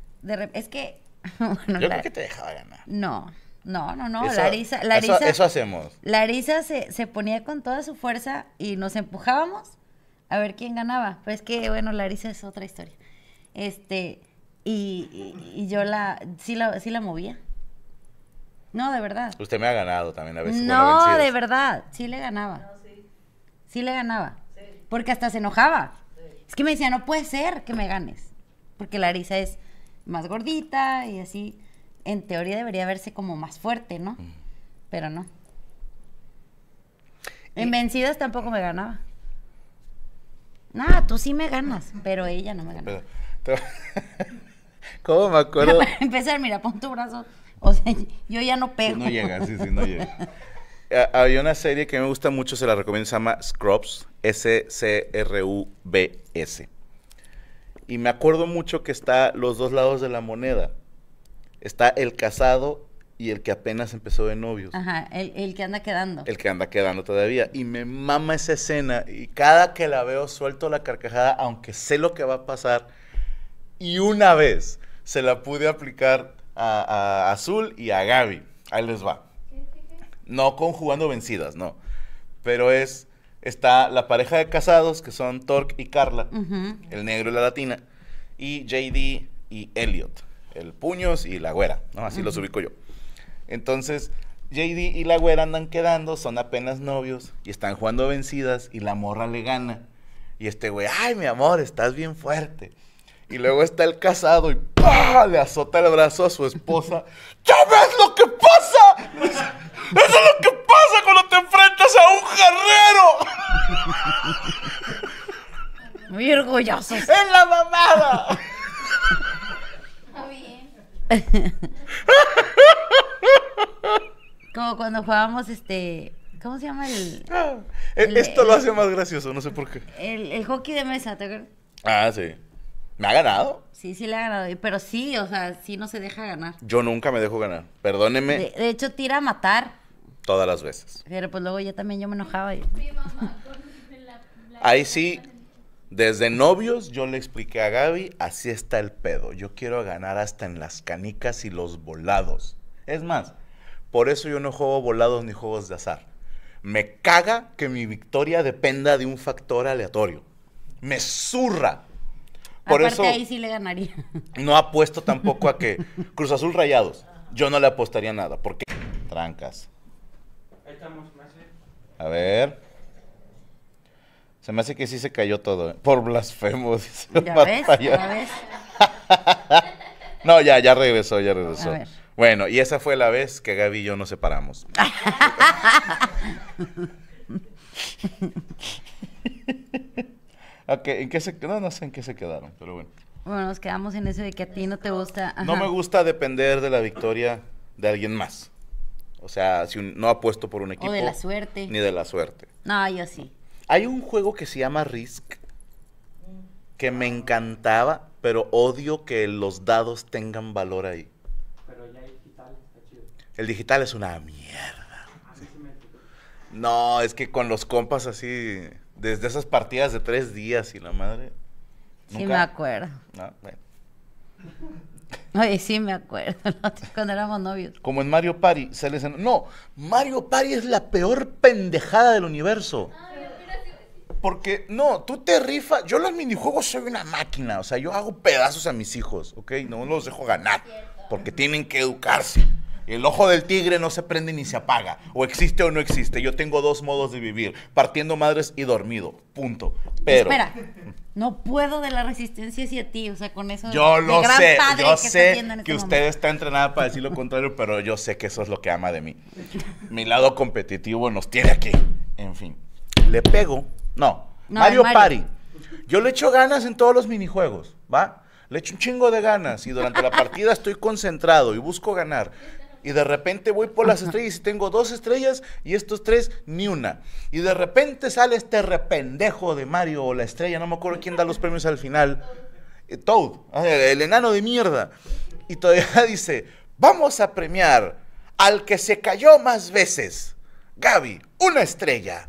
es que... [LAUGHS] Yo creo que te dejaba ganar. No, no, no, no. Eso, Larisa, eso, hacemos. Larisa se, se ponía con toda su fuerza y nos empujábamos a ver quién ganaba. Pero es que, bueno, Larisa es otra historia. Este, y, yo la sí, la, sí la movía. No, de verdad. Usted me ha ganado también a veces. No, de verdad, sí le ganaba. sí. le ganaba. Sí. Porque hasta se enojaba. Es que me decía, no puede ser que me ganes. Porque Larisa es más gordita y así. En teoría debería verse como más fuerte, ¿no? Pero no. En vencidas tampoco me ganaba. No, tú sí me ganas, pero ella no me gana. [LAUGHS] ¿Cómo me acuerdo? Para [LAUGHS] empezar, mira, pon tu brazo. O sea, yo ya no pego. no llega, sí, sí, no llega. [LAUGHS] Ah, había una serie que me gusta mucho, se la recomiendo, se llama Scrubs, S-C-R-U-B-S. Y me acuerdo mucho que está los dos lados de la moneda. Está el casado y el que apenas empezó de novios. Ajá, el, el, que anda quedando. El que anda quedando todavía. Y me mama esa escena y cada que la veo suelto la carcajada, aunque sé lo que va a pasar. Y una vez se la pude aplicar a, Azul y a Gaby. Ahí les va. No conjugando vencidas, no. Pero es, está la pareja de casados, que son Torque y Carla, el negro y la latina, y JD y Elliot, el puños y la güera, ¿no? Así los ubico yo. Entonces, JD y la güera andan quedando, son apenas novios y están jugando vencidas y la morra le gana. Y este güey, ay, mi amor, estás bien fuerte. Y luego está el casado y ¡pah! le azota el brazo a su esposa. [LAUGHS] ¡Ya ves lo que pasa! [LAUGHS] ¡Eso es lo que pasa cuando te enfrentas a un guerrero! [LAUGHS] Muy orgullosos. ¡Es la mamada! bien. Como cuando jugábamos este. ¿Cómo se llama el.? [LAUGHS] E, esto lo hace más gracioso, no sé por qué. El, hockey de mesa, ¿te acuerdas? Ah, sí. ¿Me ha ganado? Sí, sí le ha ganado. Pero sí, o sea, sí no se deja ganar. Yo nunca me dejo ganar. Perdóneme. De, hecho, tira a matar. Todas las veces. Pero pues luego yo también yo me enojaba. [LAUGHS] Ahí sí, desde novios yo le expliqué a Gaby, así está el pedo. Yo quiero ganar hasta en las canicas y los volados. Es más, por eso yo no juego volados ni juegos de azar. Me caga que mi victoria dependa de un factor aleatorio. Me zurra. Por Aparte, ahí sí le ganaría. [LAUGHS] No apuesto tampoco a que Cruz Azul Rayados. Yo no le apostaría nada. porque Trancas. Ahí estamos, A ver. Se me hace que sí se cayó todo. ¿eh? Por blasfemo, [LAUGHS] ¿Ya ves? ¿Ya ves? [LAUGHS] no, ya, ya regresó, ya regresó. Bueno, y esa fue la vez que Gaby y yo nos separamos. [LAUGHS] ¿en qué se, no, no sé en qué se quedaron, pero bueno. Bueno, nos quedamos en eso de que a ti no te gusta. No me gusta depender de la victoria de alguien más. O sea, si no apuesto por un equipo. O de la suerte. Ni de la suerte. No, yo sí. Hay un juego que se llama Risk que me encantaba, pero odio que los dados tengan valor ahí. El digital es una mierda. No, es que con los compas así, desde esas partidas de tres días y la madre. Sí, me acuerdo. Ah, no, Oye, sí me acuerdo, [LAUGHS] cuando éramos novios. Como en Mario Party, se les... En... No, Mario Party es la peor pendejada del universo. Ah, porque, no, tú te rifas. Yo los minijuegos soy una máquina. O sea, yo hago pedazos a mis hijos, ¿ok? No los dejo ganar. Porque tienen que educarse. El ojo del tigre no se prende ni se apaga. O existe o no existe. Yo tengo dos modos de vivir. Partiendo madres y dormido. Punto. Pero... Espera. No puedo de la resistencia hacia ti, o sea, con eso. Yo lo sé, padre yo sé que este usted está entrenada para decir lo contrario, pero yo sé que eso es lo que ama de mí. Mi lado competitivo nos tiene aquí. En fin, le pego. No, Mario, Pari, Yo le echo ganas en todos los minijuegos, ¿va? Le echo un chingo de ganas y durante la partida estoy concentrado y busco ganar. Y de repente voy por las estrellas y tengo dos estrellas y estos tres ni una. Y de repente sale este rependejo de Mario o la estrella, no me acuerdo quién da los premios al final. Eh, Toad, ah, el enano de mierda. Y todavía [LAUGHS] dice, vamos a premiar al que se cayó más veces. Gaby, una estrella.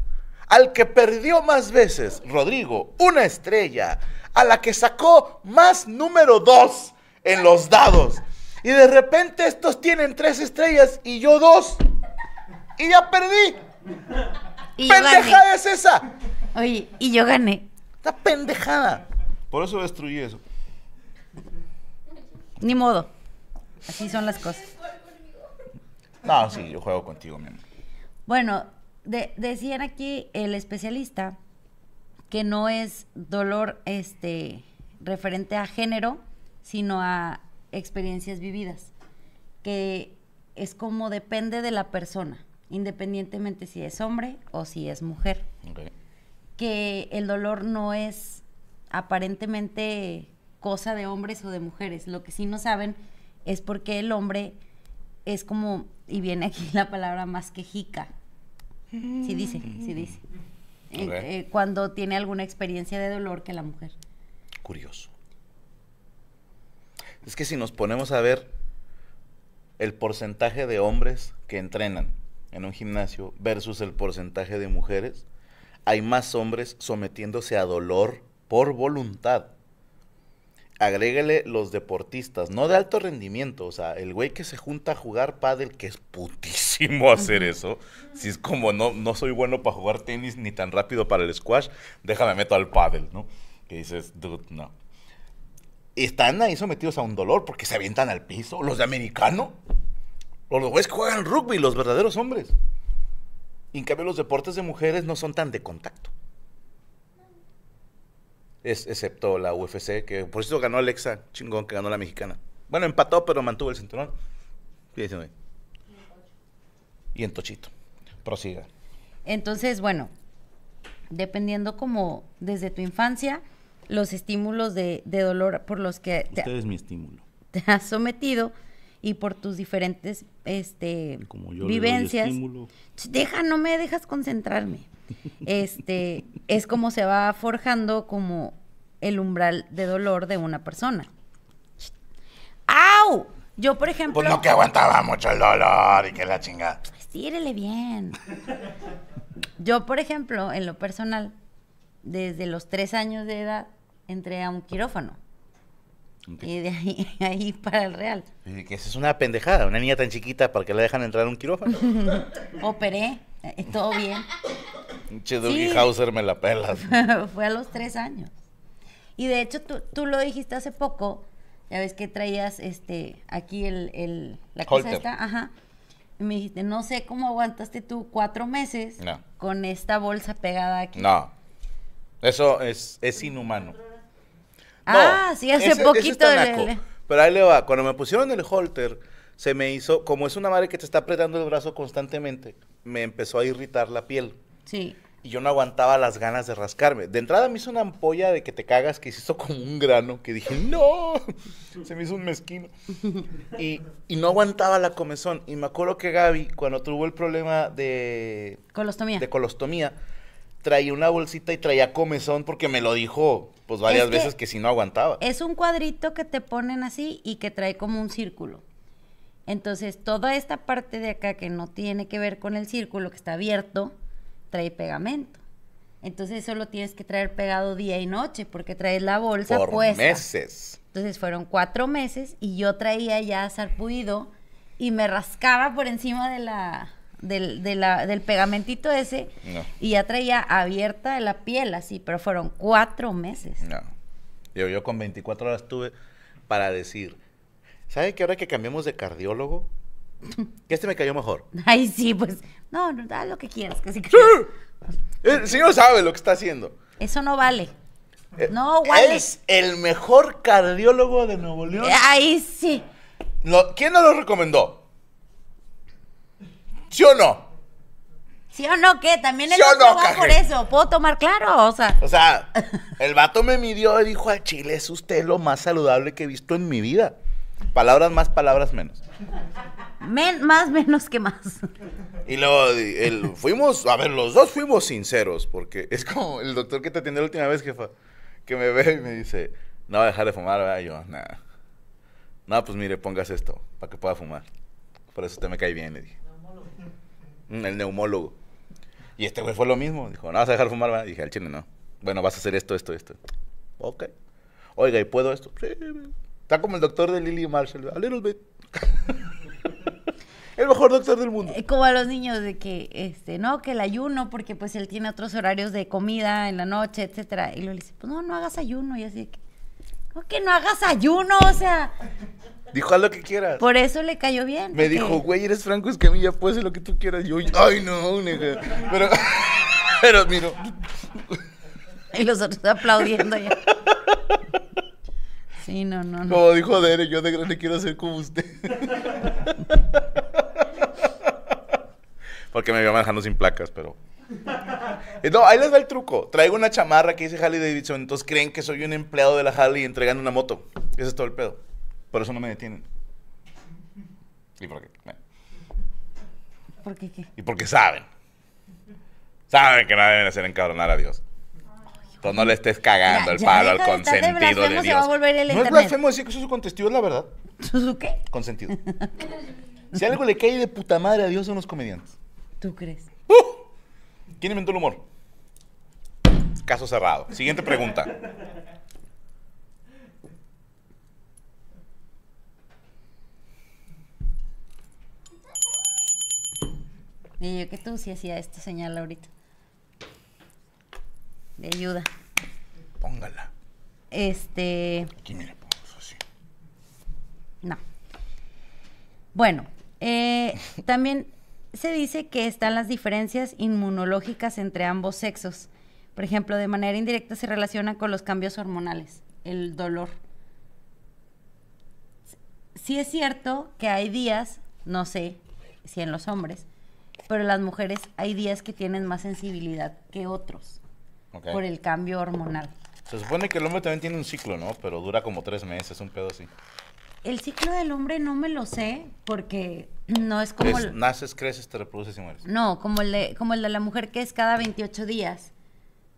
Al que perdió más veces, Rodrigo, una estrella. A la que sacó más número dos en los dados. Y de repente estos tienen tres estrellas y yo dos. Y ya perdí. pendejada es esa. Oye, y yo gané. está pendejada. Por eso destruí eso. Ni modo. Así son las cosas. No, sí, yo juego contigo, mi Bueno, decían aquí el especialista que no es dolor este referente a género, sino a experiencias vividas, que es como depende de la persona, independientemente si es hombre o si es mujer. Que el dolor no es aparentemente cosa de hombres o de mujeres. Lo que sí no saben es porque el hombre es como, y viene aquí la palabra más quejica. si dice, si dice. Eh, eh, cuando tiene alguna experiencia de dolor que la mujer. Curioso. Es que si nos ponemos a ver el porcentaje de hombres que entrenan en un gimnasio versus el porcentaje de mujeres, hay más hombres sometiéndose a dolor por voluntad. Agrégale los deportistas, no de alto rendimiento, o sea, el güey que se junta a jugar pádel, que es putísimo hacer eso, si es como no, no soy bueno para jugar tenis ni tan rápido para el squash, déjame meto al pádel, ¿no? Que dices, dude, no están ahí sometidos a un dolor porque se avientan al piso. Los de americano. Los güeyes que juegan rugby, los verdaderos hombres. Y en cambio los deportes de mujeres no son tan de contacto. excepto la UFC, que por eso ganó Alexa, chingón, que ganó la mexicana. Bueno, empató, pero mantuvo el cinturón. Y en Tochito. Prosiga. Entonces, bueno, dependiendo como desde tu infancia, los estímulos de, dolor por los que Usted mi estímulo. te has sometido y por tus diferentes este, vivencias. Deja, no me dejas concentrarme. Este, [LAUGHS] es como se va forjando como el umbral de dolor de una persona. ¡Au! Yo, por pues ejemplo. Pues no que aguantaba mucho el dolor y que la chingada. tírele bien. Yo, por ejemplo, en lo personal, desde los tres años de edad entré a un quirófano. Y [LAUGHS] de ahí, para el real. que esa es una pendejada, una niña tan chiquita, ¿para que la dejan entrar a un quirófano? [LAUGHS] Operé, eh, todo bien. Un Hauser me la pelas. [LAUGHS] Fue a los tres años. Y de hecho, tú, lo dijiste hace poco, ya ves que traías este aquí el, la cosa me dijiste, no sé cómo aguantaste tú cuatro meses con esta bolsa pegada aquí. No. Eso es, inhumano. ah, sí, hace poquito. Pero ahí le va. Cuando me pusieron el holter, se me hizo, como es una madre que te está apretando el brazo constantemente, me empezó a irritar la piel. Sí. Y yo no aguantaba las ganas de rascarme. De entrada me hizo una ampolla de que te cagas que hizo como un grano, que dije, no, [LAUGHS] se me hizo un mezquino. Y, y no aguantaba la comezón. Y me acuerdo que Gaby, cuando tuvo el problema de... Colostomía. De colostomía, traía una bolsita y traía comezón porque me lo dijo pues varias veces que si no aguantaba. Es un cuadrito que te ponen así y que trae como un círculo. Entonces, toda esta parte de acá que no tiene que ver con el círculo, que está abierto, trae pegamento. Entonces, eso lo tienes que traer pegado día y noche porque traes la bolsa Por meses. Entonces, fueron cuatro meses y yo traía ya sarpullido y me rascaba por encima de la del, del pegamentito ese y ya traía abierta la piel así, pero fueron cuatro meses. No. Yo, yo con 24 horas tuve para decir, ¿sabe que ahora que cambiamos de cardiólogo? Que [LAUGHS] este me cayó mejor. Ay, sí, pues. No, da lo que quieras. Que sí, ¡Sí! sabe lo que está haciendo. Eso no vale. Eh, no, Es el mejor cardiólogo de Nuevo León. ahí sí. Lo, ¿Quién nos lo recomendó? ¿Sí o no? ¿Sí o no qué? También el doctor va por eso. Puedo tomar claro, o sea. O sea, [LAUGHS] el vato me midió y dijo, al chile es usted lo más saludable que he visto en mi vida. Palabras más, palabras menos. más, menos que más. Y luego fuimos, a ver, los dos fuimos sinceros, porque es como el doctor que te atendió la última vez, jefa, que me ve y me dice, no va a dejar de fumar, ¿verdad? yo, nada. No, pues mire, pongas esto, para que pueda fumar. Por eso te me cae bien, le dije. Mm, el neumólogo. Y este güey fue lo mismo. Dijo, no vas a dejar fumar, Dije, al chino no. Bueno, vas a hacer esto, esto, esto. Ok. Oiga, ¿y puedo esto? Sí. Está como el doctor de Lily Marshall. A little bit. [LAUGHS] el mejor doctor del mundo. Eh, como a los niños de que, este, no, que el ayuno, porque pues él tiene otros horarios de comida en la noche, etcétera. Y luego le dice, pues no, no hagas ayuno. Y así que, ¿cómo que no hagas ayuno? O sea, Dijo, haz lo que quieras. Por eso le cayó bien. Me dijo, güey, eres Franco Es que a mí ya puede hacer lo que tú quieras. Yo, ay, no, Pero, [LAUGHS] pero, miro. Y los otros aplaudiendo ya. Sí, no, no, no. Como dijo Dere, yo de grande quiero ser como usted. Porque me iba manejando sin placas, pero... No, ahí les va el truco. Traigo una chamarra que dice Harley Davidson, entonces creen que soy un empleado de la Harley entregando una moto. Ese es todo el pedo. Por eso no me detienen. ¿Y por qué? ¿Por qué qué? Y porque saben. Saben que no deben hacer encabronar a Dios. Entonces no le estés cagando el palo al consentido de, Dios. no es blasfemo decir que eso es su contestido, es la verdad. ¿Su qué? Consentido. si algo le cae de puta madre a Dios son los comediantes. ¿Tú crees? ¡Uh! ¿Quién inventó el humor? Caso cerrado. Siguiente pregunta. Y yo que tú sí hacía esto, señal ahorita. De ayuda. Póngala. Este. Aquí así. No. Bueno, eh, [LAUGHS] también se dice que están las diferencias inmunológicas entre ambos sexos. Por ejemplo, de manera indirecta se relaciona con los cambios hormonales, el dolor. Sí es cierto que hay días, no sé si en los hombres, pero las mujeres hay días que tienen más sensibilidad que otros por el cambio hormonal. Se supone que el hombre también tiene un ciclo, ¿no? Pero dura como tres meses, un pedo así. El ciclo del hombre no me lo sé porque no es como... naces, creces, te reproduces y mueres. No, como el, de, la mujer que es cada 28 días.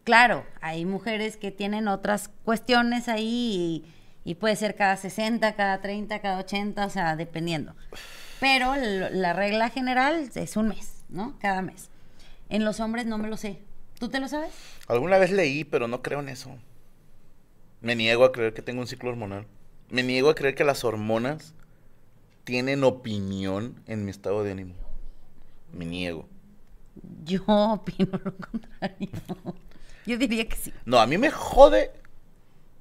Claro, hay mujeres que tienen otras cuestiones ahí y, y puede ser cada 60, cada 30, cada 80, o sea, dependiendo. Pero la regla general es un mes, ¿no? Cada mes. En los hombres no me lo sé. ¿Tú te lo sabes? Alguna vez leí, pero no creo en eso. Me niego a creer que tengo un ciclo hormonal. Me niego a creer que las hormonas tienen opinión en mi estado de ánimo. Me niego. Yo opino lo contrario. Yo diría que sí. No, a mí me jode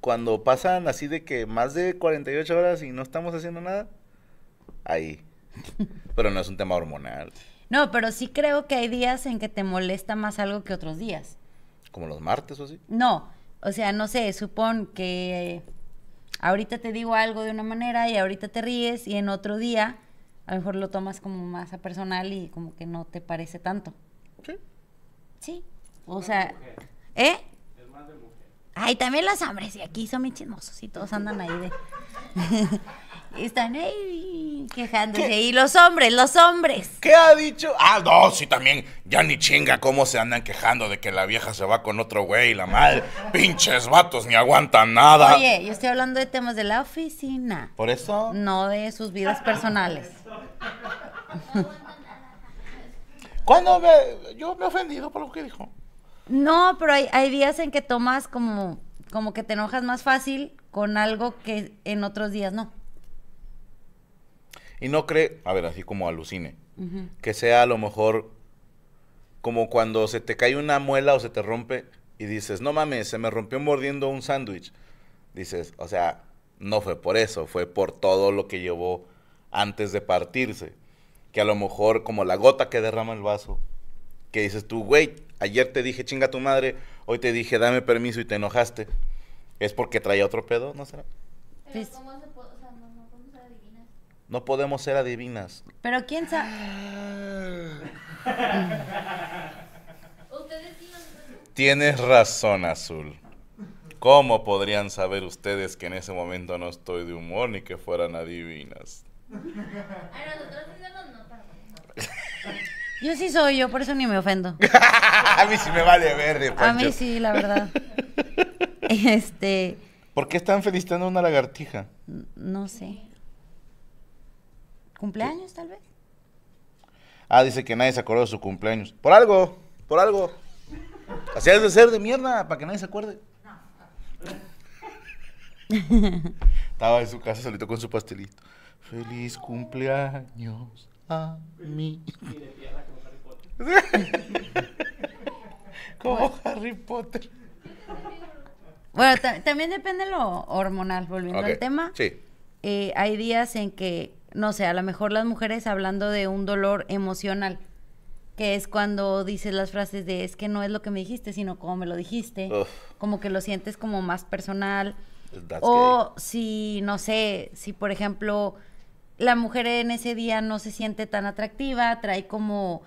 cuando pasan así de que más de 48 horas y no estamos haciendo nada. Ahí. [LAUGHS] Pero no es un tema hormonal. No, pero sí creo que hay días en que te molesta más algo que otros días. ¿Como los martes o así? No, o sea, no sé, supón que ahorita te digo algo de una manera y ahorita te ríes y en otro día a lo mejor lo tomas como más a personal y como que no te parece tanto. Sí. Sí. O sea, ¿eh? Ay, también los hombres, y aquí son muy chismosos y todos andan ahí de... [LAUGHS] Están ahí quejándose. Y los hombres, los hombres. ¿Qué ha dicho? Ah, no, sí, también. Ya ni chinga cómo se andan quejando de que la vieja se va con otro güey, la madre. Pinches vatos, ni aguantan nada. Oye, yo estoy hablando de temas de la oficina. ¿Por eso? No de sus vidas personales. ¿Cuándo me.? Yo me he ofendido por lo que dijo. No, pero hay, días en que tomas como, como que te enojas más fácil con algo que en otros días no. Y no cree, a ver, así como alucine, que sea a lo mejor como cuando se te cae una muela o se te rompe y dices, no mames, se me rompió mordiendo un sándwich. Dices, o sea, no fue por eso, fue por todo lo que llevó antes de partirse. Que a lo mejor como la gota que derrama el vaso, que dices tú, güey, ayer te dije chinga tu madre, hoy te dije dame permiso y te enojaste, es porque traía otro pedo, ¿no será? ¿cómo se puede, o sea, no, podemos ser adivinas. No podemos ser adivinas. Pero quién sabe. Tienes razón, Azul. ¿Cómo podrían saber ustedes que en ese momento no estoy de humor ni que fueran adivinas? A nosotros no. Yo sí soy yo, por eso ni me ofendo. [LAUGHS] a mí sí me vale ver. A mí sí, la verdad. [LAUGHS] este. ¿Por qué están felicitando a una lagartija? No sé. ¿Cumpleaños, tal vez? Ah, dice que nadie se acordó de su cumpleaños. Por algo, por algo. Así es de ser de mierda, para que nadie se acuerde. No. [LAUGHS] Estaba en su casa solito con su pastelito. Feliz cumpleaños a mí. Y de como Harry Potter. como Harry Potter. Bueno, también depende lo hormonal, volviendo al tema. Sí. Eh, hay días en que, no sé, a lo mejor las mujeres hablando de un dolor emocional, que es cuando dices las frases de es que no es lo que me dijiste, sino como me lo dijiste, como que lo sientes como más personal. o si, no sé, si por ejemplo la mujer en ese día no se siente tan atractiva, trae como,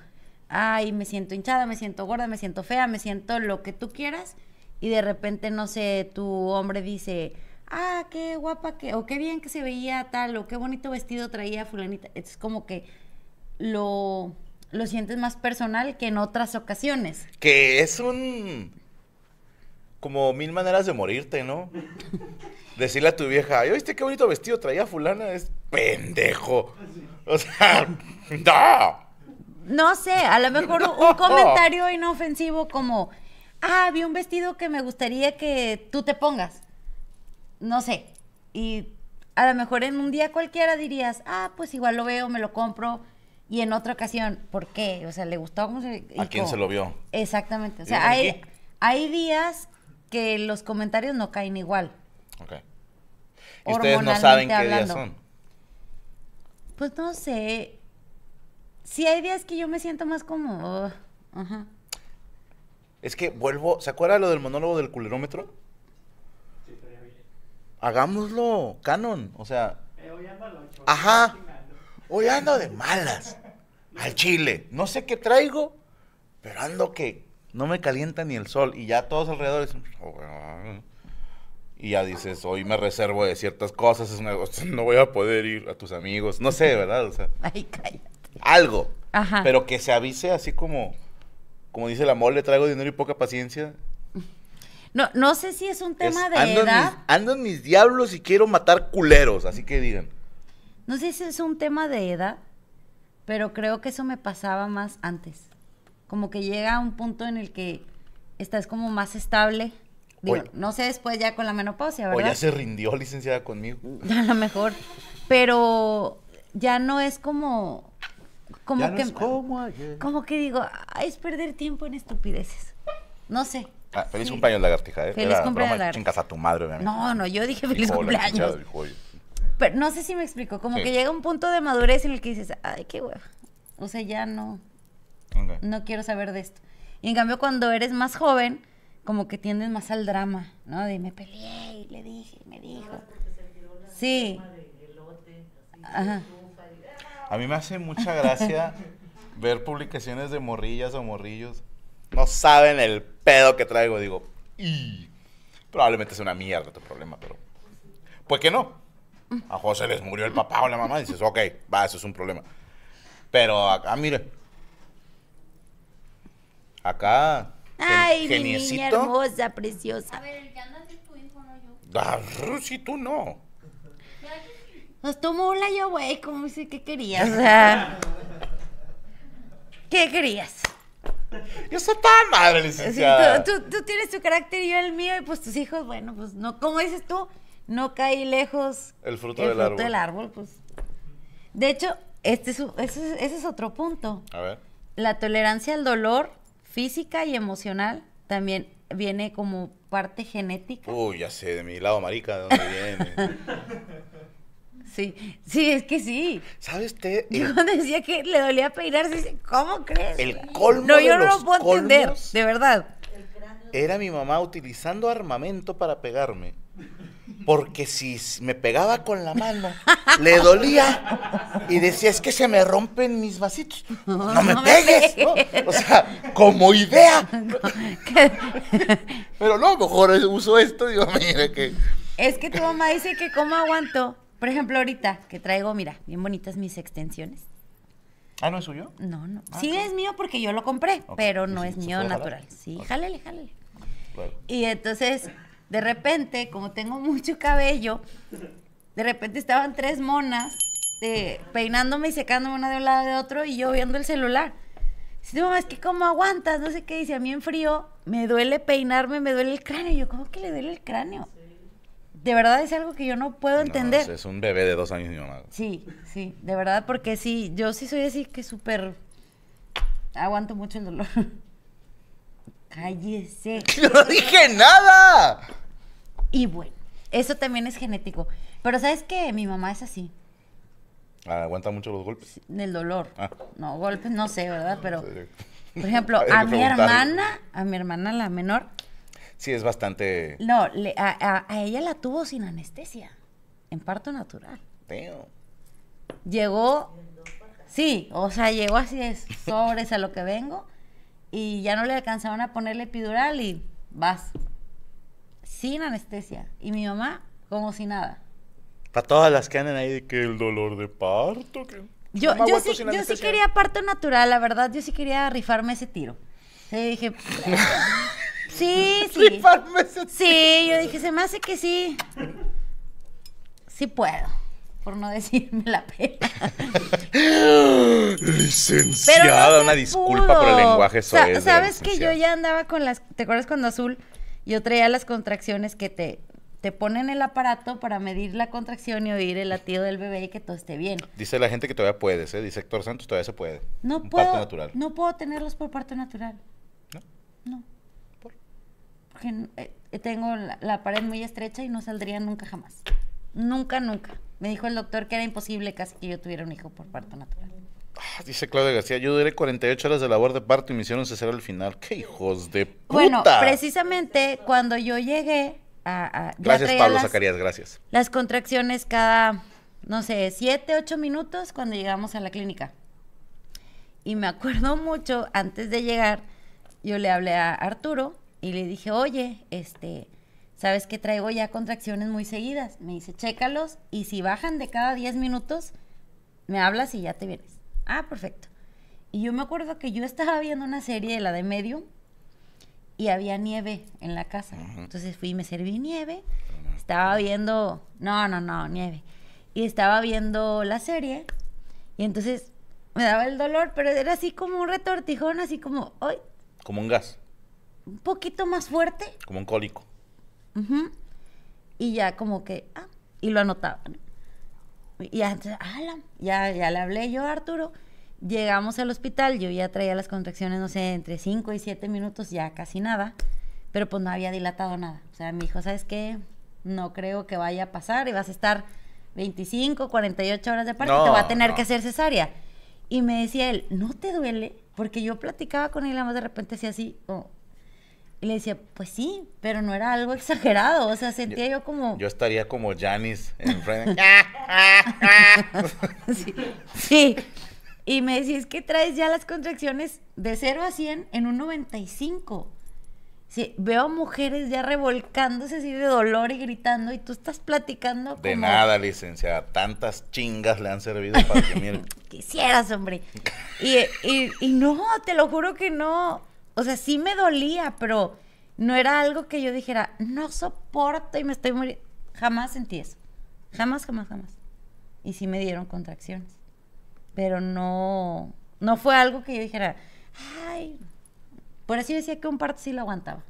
ay, me siento hinchada, me siento gorda, me siento fea, me siento lo que tú quieras, y de repente, no sé, tu hombre dice, ah, qué guapa, que, o qué bien que se veía tal, o qué bonito vestido traía fulanita, es como que lo, lo sientes más personal que en otras ocasiones. Que es un... Como mil maneras de morirte, ¿no? [LAUGHS] decirle a tu vieja, y viste qué bonito vestido traía fulana? Es pendejo. O sea, [LAUGHS] no. No sé, a lo mejor un comentario inofensivo como, ah, vi un vestido que me gustaría que tú te pongas. No sé. Y a lo mejor en un día cualquiera dirías, ah, pues igual lo veo, me lo compro. Y en otra ocasión, ¿por qué? O sea, ¿le gustó se.? ¿A quién se lo vio? Exactamente. O sea, hay días que los comentarios no caen igual. Ok. ¿Y ustedes no saben qué días son? Pues no sé. Sí hay días que yo me siento más como... Oh, es que vuelvo... ¿Se acuerda lo del monólogo del culerómetro? Hagámoslo, canon. O sea... hoy ando Ajá. Hoy ando de malas. al chile. No sé qué traigo, pero ando que no me calienta ni el sol. Y ya todos alrededor dicen... Oh, y ya dices, hoy me reservo de ciertas cosas, es no voy a poder ir a tus amigos, no sé, ¿verdad? [LAUGHS] Ay, cállate. Algo. Ajá. Pero que se avise así como, como dice la mole, traigo dinero y poca paciencia. No, no sé si es un tema de edad. ando mis diablos y quiero matar culeros, así que digan. No sé si es un tema de edad, pero creo que eso me pasaba más antes. Como que llega a un punto en el que estás como más estable no sé después ya con la menopausia, ¿verdad? O ya se rindió licenciada conmigo. [LAUGHS] A lo mejor. Pero ya no es como. Como que. Es como, que digo, es perder tiempo en estupideces. No sé. Ah, feliz cumpleaños, lagartija. ¿eh? Feliz cumpleaños, lagartija. Chingas tu madre, obviamente. No, no, yo dije feliz cumpleaños. Pero no sé si me explico. Como que llega un punto de madurez en el que dices, ay, qué huevo. O sea, ya no. No quiero saber de esto. Y en cambio, cuando eres más joven como que tienden más al drama, ¿no? De me peleé y le dije y me dijo. Sí. Ah, A mí me hace mucha gracia [LAUGHS] ver publicaciones de morrillas o morrillos. No saben el pedo que traigo, digo. Y probablemente es una mierda tu problema, pero pues que no. A José les murió el papá o la mamá, y dices, ok, va, eso es un problema. Pero acá, mire. Acá Ay, mi niña hermosa, preciosa. A ver, ya es tu hijo, no yo. Ah, si tú no. Nos pues tomó la yo, güey, como dice, ¿qué querías? [LAUGHS] ¿Qué querías? Yo soy tan madre, licenciada. tú, tienes tu carácter y yo el mío, y pues tus hijos, bueno, pues no, como dices tú, no caí lejos. El fruto, el del, fruto árbol. del árbol. pues. De hecho, este es, ese, ese es otro punto. A ver. La tolerancia al dolor física y emocional también viene como parte genética. Uy, ya sé, de mi lado marica, ¿de dónde viene? [LAUGHS] sí, sí, es que sí. ¿Sabes usted? Yo decía que le dolía peinarse, ¿cómo crees? El colmo No, yo no lo puedo entender, de verdad. Era mi mamá utilizando armamento para pegarme porque si me pegaba con la mano, le dolía y decía, es que se me rompen mis vasitos. No, me, [LAUGHS] pegues, O sea, como idea. [LAUGHS] Pero no, mejor uso esto y digo, mire que... Es que tu mamá dice que cómo aguanto. Por ejemplo, ahorita que traigo, mira, bien bonitas mis extensiones. ¿Ah, no es suyo? No, no. Ah, sí es mío porque yo lo compré, pero no es mío natural. Sí, jálele, jálele. Y entonces de repente, como tengo [LAUGHS] mucho cabello, de repente estaban tres monas eh, peinándome y secándome una de un lado de otro y yo viendo el celular. Dice, mamá, es que cómo aguantas, no sé qué. Dice, a mí en frío me duele peinarme, me duele el cráneo. Y yo, ¿cómo que le duele el cráneo? De verdad es algo que yo no puedo entender. es un bebé de dos años, mi mamá. Sí, sí, de verdad, porque sí, yo sí soy así que súper... Aguanto mucho el dolor. [LAUGHS] cállese. [LAUGHS] ¡No dije nada! Y bueno, eso también es genético. Pero ¿sabes que Mi mamá es así. ¿Aguanta mucho los golpes? El dolor. Ah. No, golpes no sé, ¿verdad? Pero, por ejemplo, [LAUGHS] a mi hermana, a mi hermana la menor. Sí, es bastante... No, a, ella la tuvo sin anestesia, en parto natural. pero Llegó... Sí, o sea, llegó así es sobres a lo que vengo y ya no le alcanzaban a ponerle epidural y vas. Sin anestesia. Y mi mamá, como si nada. Para todas las que andan ahí que el dolor de parto. Que... Yo, sí, quería parto natural, la verdad. Yo sí quería rifarme ese tiro. Y dije. [LAUGHS] sí, sí. Sí, yo dije, se me hace que sí. Sí puedo por no decirme la pena. [LAUGHS] Licenciada, una disculpa por el lenguaje Eso sabes que yo ya andaba con las, ¿te acuerdas cuando Azul? Yo traía las contracciones que te, te ponen el aparato para medir la contracción y oír el latido del bebé y que todo esté bien. Dice la gente que todavía puedes, ¿eh? Dice Héctor Santos, todavía se puede. No puedo. natural. No puedo tenerlos por parto natural. ¿No? No. no Porque eh, tengo la pared muy estrecha y no saldría nunca jamás. Nunca, nunca. Me dijo el doctor que era imposible casi que yo tuviera un hijo por parto natural. Ah, dice Claudia García, yo duré 48 horas de labor de parto y me hicieron cesar al final. ¡Qué hijos de puta! Bueno, precisamente cuando yo llegué a... gracias, Pablo Zacarías, gracias. Las contracciones cada, no sé, 7, 8 minutos cuando llegamos a la clínica. Y me acuerdo mucho, antes de llegar, yo le hablé a Arturo y le dije, oye, este ¿sabes que traigo ya contracciones muy seguidas? Me dice, chécalos y si bajan de cada 10 minutos, me hablas y ya te vienes. Ah, perfecto. Y yo me acuerdo que yo estaba viendo una serie la de medio, y había nieve en la casa. Entonces fui y me serví nieve. Estaba viendo, no, no, no, nieve. Y estaba viendo la serie y entonces me daba el dolor, pero era así como un retortijón, así como, hoy. Como un gas. Un poquito más fuerte. Como un cólico y ya como que, ah, y lo anotaba. Y antes ala, ya, ya le hablé yo a Arturo. Llegamos al hospital, yo ya traía las contracciones, no sé, entre 5 y 7 minutos, ya casi nada, pero pues no había dilatado nada. O sea, mi hijo, ¿sabes qué? No creo que vaya a pasar y vas a estar 25, 48 horas de parto y te va a tener que hacer cesárea. Y me decía él, ¿no te duele? Porque yo platicaba con él, además de repente decía así, oh, y le decía, pues sí, pero no era algo exagerado. O sea, sentía yo, como. Yo estaría como Janis en frente. [LAUGHS] sí, Y me decía, es que traes ya las contracciones de 0 a 100 en un 95. Sí, veo mujeres ya revolcándose así de dolor y gritando, y tú estás platicando. Como... De nada, licenciada. Tantas chingas le han servido para que Qué [LAUGHS] Quisieras, hombre. y no, te lo juro que no. O sea, sí me dolía, pero no era algo que yo dijera, no soporto y me estoy muriendo. Jamás sentí eso. Jamás, jamás, jamás. Y sí me dieron contracciones. Pero no, no fue algo que yo dijera, ay, por así decía que un parto sí lo aguantaba.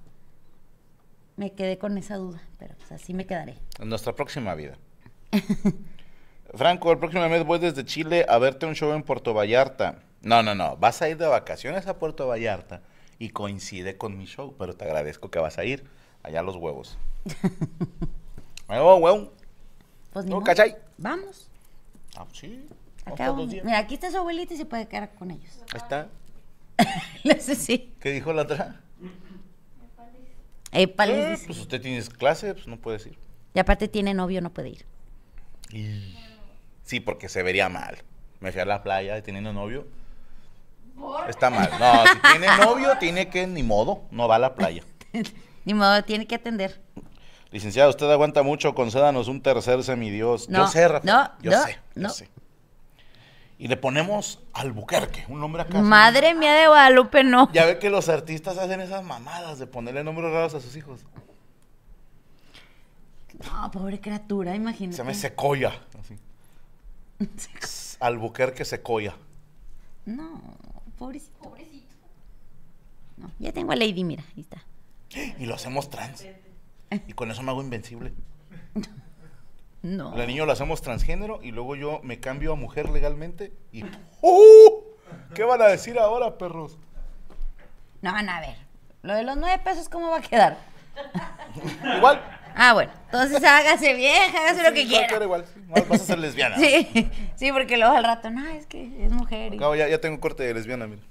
Me quedé con esa duda, pero pues, así me quedaré. En nuestra próxima vida. [LAUGHS] Franco, el próximo mes voy desde Chile a verte un show en Puerto Vallarta. No, no, no. Vas a ir de vacaciones a Puerto Vallarta y coincide con mi show, pero te agradezco que vas a ir allá los huevos. Huevo, [LAUGHS] huevo. Pues Vamos. Ah, pues sí. Mira, aquí está su abuelita y se puede quedar con ellos. Ahí está. [LAUGHS] ¿Qué dijo la otra? Eh, pues usted tiene clase, pues no puede ir. Y aparte tiene novio, no puede ir. Sí, porque se vería mal. Me fui a la playa teniendo novio Está mal. No, si tiene novio, tiene que, ni modo, no va a la playa. [LAUGHS] ni modo, tiene que atender. Licenciado, usted aguanta mucho, concédanos un tercer semidios. yo sé, No, yo sé, Y le ponemos Albuquerque, un nombre acá. Madre mía de Guadalupe, no. Ya ve que los artistas hacen esas mamadas de ponerle nombres raros a sus hijos. No, pobre criatura, imagínate. Se me [LAUGHS] Secoya. Albuquerque Secoya. No. Pobrecito. Pobrecito. No, ya tengo a Lady, mira, ahí está. Y lo hacemos trans. Y con eso me hago invencible. No. La niño lo hacemos transgénero y luego yo me cambio a mujer legalmente y ¡Uh! ¿Qué van a decir ahora, perros? No, van a ver. Lo de los nueve pesos, ¿cómo va a quedar? Igual. Ah, bueno. Entonces hágase vieja, hágase lo que no, quiera. Quiero igual. vas a ser lesbiana. [LAUGHS] Sí, sí, porque luego al rato, no, es que es mujer. Y... ya, ya, tengo corte de lesbiana, mira.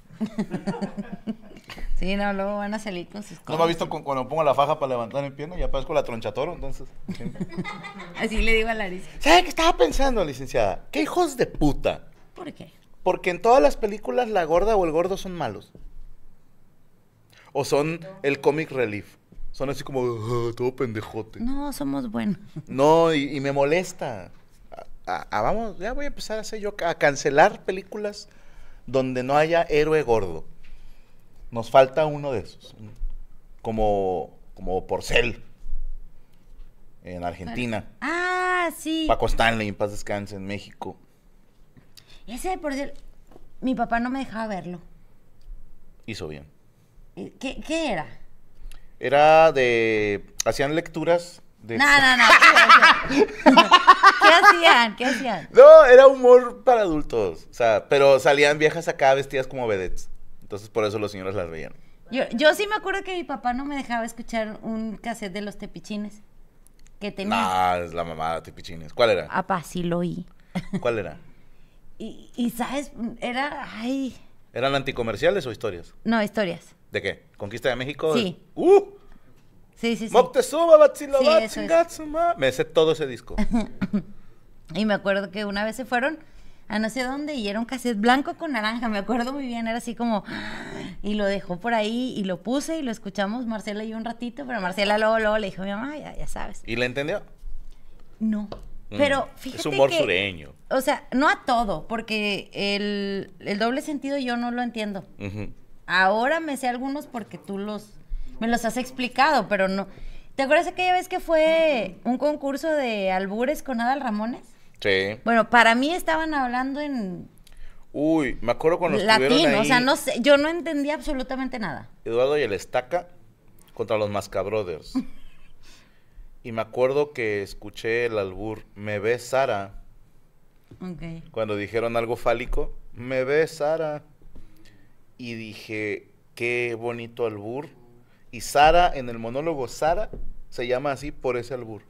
[LAUGHS] sí, no, luego van a salir con sus cosas. No me ha visto cuando pongo la faja para levantar en pierna y aparezco la tronchatora, entonces. [LAUGHS] Así le digo a Larisa. ¿Sabes qué estaba pensando, licenciada? ¿Qué hijos de puta? ¿Por qué? Porque en todas las películas la gorda o el gordo son malos. O son el comic relief son así como ah, todo pendejote. No, somos buenos. No, y, me molesta. vamos, ya voy a empezar a hacer yo a cancelar películas donde no haya héroe gordo. Nos falta uno de esos. Como, como Porcel. En Argentina. ah, sí. Paco Stanley, en paz descanse, en México. Ese de Porcel, mi papá no me dejaba verlo. Hizo bien. ¿Qué, qué era? Era de. Hacían lecturas de... No, no, no. [LAUGHS] ¿Qué, hacían? No, era humor para adultos. O sea, pero salían viejas acá vestidas como vedettes. Entonces por eso los señores las veían. Yo, yo sí me acuerdo que mi papá no me dejaba escuchar un cassette de los tepichines que tenía. Ah, es la de tepichines. ¿Cuál era? apa sí lo oí. ¿Cuál era? y, y, ¿sabes? Era, ay... ¿Eran anticomerciales o historias? No, historias. ¿De qué? ¿Conquista de México? Sí. ¡Uh! Sí, sí, sí. Moctezuma, sí, Me sé todo ese disco. [LAUGHS] y me acuerdo que una vez se fueron a no sé dónde y era un cassette blanco con naranja, me acuerdo muy bien, era así como y lo dejó por ahí y lo puse y lo escuchamos Marcela y yo un ratito, pero Marcela luego, luego le dijo mi mamá, ya, sabes. ¿Y la entendió? No. Mm, pero fíjate es humor sureño. O sea, no a todo, porque el, doble sentido yo no lo entiendo. Ahora me sé algunos porque tú los me los has explicado, pero no. ¿Te acuerdas aquella vez que fue un concurso de albures con Adal Ramones? Sí. Bueno, para mí estaban hablando en Uy, me acuerdo cuando latín, ahí, o sea, no sé, yo no entendía absolutamente nada. Eduardo y el Estaca contra los Brothers. [LAUGHS] y me acuerdo que escuché el albur Me ves Sara. Cuando dijeron algo fálico, me ves Sara y dije, qué bonito albur. Y Sara, en el monólogo Sara, se llama así por ese albur.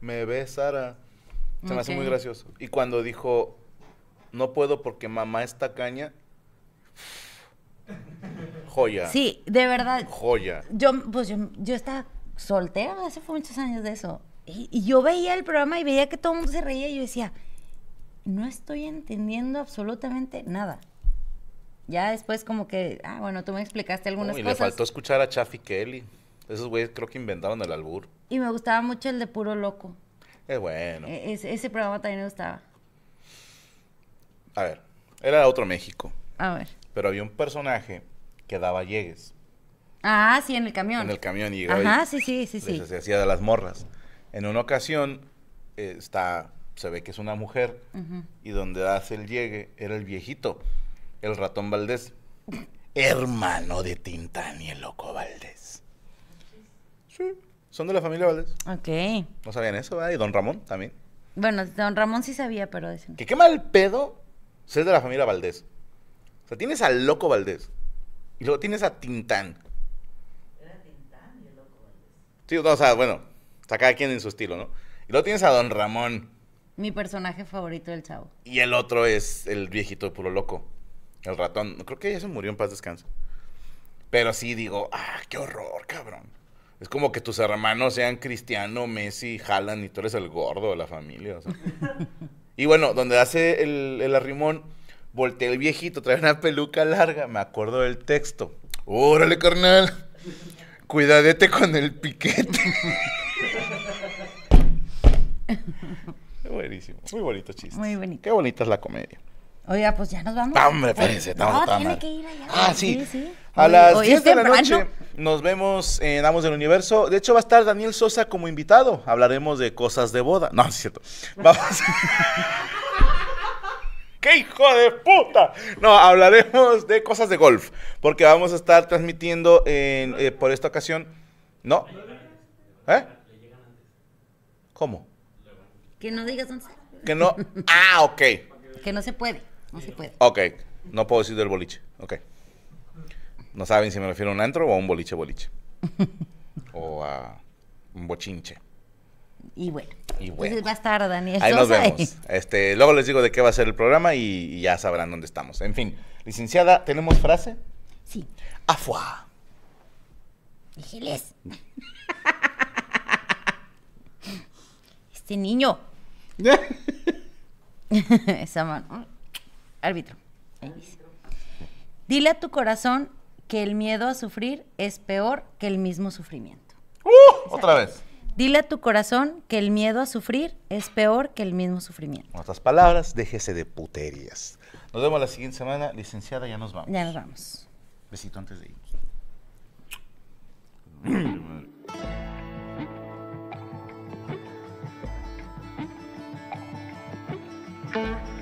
Me ve Sara. Se me hace muy gracioso. Y cuando dijo, no puedo porque mamá está caña, [LAUGHS] joya. Sí, de verdad. Joya. Yo, pues yo, estaba soltera hace muchos años de eso. y, yo veía el programa y veía que todo el mundo se reía y yo decía, no estoy entendiendo absolutamente nada. Ya después como que, ah, bueno, tú me explicaste algunas cosas. Y le faltó escuchar a Chaffy Kelly. Esos güeyes creo que inventaron el albur. Y me gustaba mucho el de Puro Loco. Eh, e-, es bueno. ese, programa también me gustaba. A ver, era otro México. A ver. Pero había un personaje que daba llegues. Ah, sí, en el camión. En el camión y Ajá, sí, sí, sí, sí. Se hacía de las morras. En una ocasión eh, está, se ve que es una mujer y donde hace el llegue era el viejito el ratón Valdés, hermano de Tintán y el loco Valdés. Sí, son de la familia Valdés. Ok. No sabían eso, ¿verdad? Y don Ramón también. Bueno, don Ramón sí sabía, pero... decimos. Que qué mal pedo ser de la familia Valdés. O sea, tienes al loco Valdés y luego tienes a Tintán. Era Tintán y el loco Valdés. Sí, o sea, bueno, está cada quien en su estilo, ¿no? Y luego tienes a don Ramón. Mi personaje favorito del chavo. Y el otro es el viejito de puro loco. El ratón. Creo que ya se murió en paz descanso. Pero sí digo, ah, qué horror, cabrón. Es como que tus hermanos sean Cristiano, Messi, jalan y tú eres el gordo de la familia. [LAUGHS] y bueno, donde hace el, arrimón, volteé el viejito, trae una peluca larga. Me acuerdo del texto. Órale, carnal. Cuidadete con el piquete. [LAUGHS] Buenísimo. Muy bonito chiste. Muy bonito. Qué bonita es la comedia. Oiga, pues ya nos vamos. Ah, hombre, espérense, estamos No, tiene que ir allá. Ah, sí. A las 10 de la noche nos vemos en Amos del Universo. De hecho, va a estar Daniel Sosa como invitado. Hablaremos de cosas de boda. No, es cierto. Vamos. [LAUGHS] ¡Qué hijo de puta! No, hablaremos de cosas de golf. Porque vamos a estar transmitiendo en, eh, por esta ocasión. ¿No? ¿Eh? ¿Cómo? Que no digas dónde. Que no. [LAUGHS] Ah, ok. Que no se puede. No se puede. Ok, no puedo decir del boliche. Ok. No saben si me refiero a un antro o a un boliche boliche. [LAUGHS] o a un bochinche. Y bueno. Y bueno. Entonces Daniel. Ahí nos vemos. Este, luego les digo de qué va a ser el programa y, ya sabrán dónde estamos. En fin, licenciada, ¿tenemos frase? Sí. Afua. Dígeles. [LAUGHS] este niño. [LAUGHS] Esa mano árbitro. Dile a tu corazón que el miedo a sufrir es peor que el mismo sufrimiento. ¡Uh! otra vez. Dile a tu corazón que el miedo a sufrir es peor que el mismo sufrimiento. En otras palabras, déjese de puterías. Nos vemos la siguiente semana, licenciada, ya nos vamos. Ya nos vamos. Besito antes de ir. [CLEARS THROAT]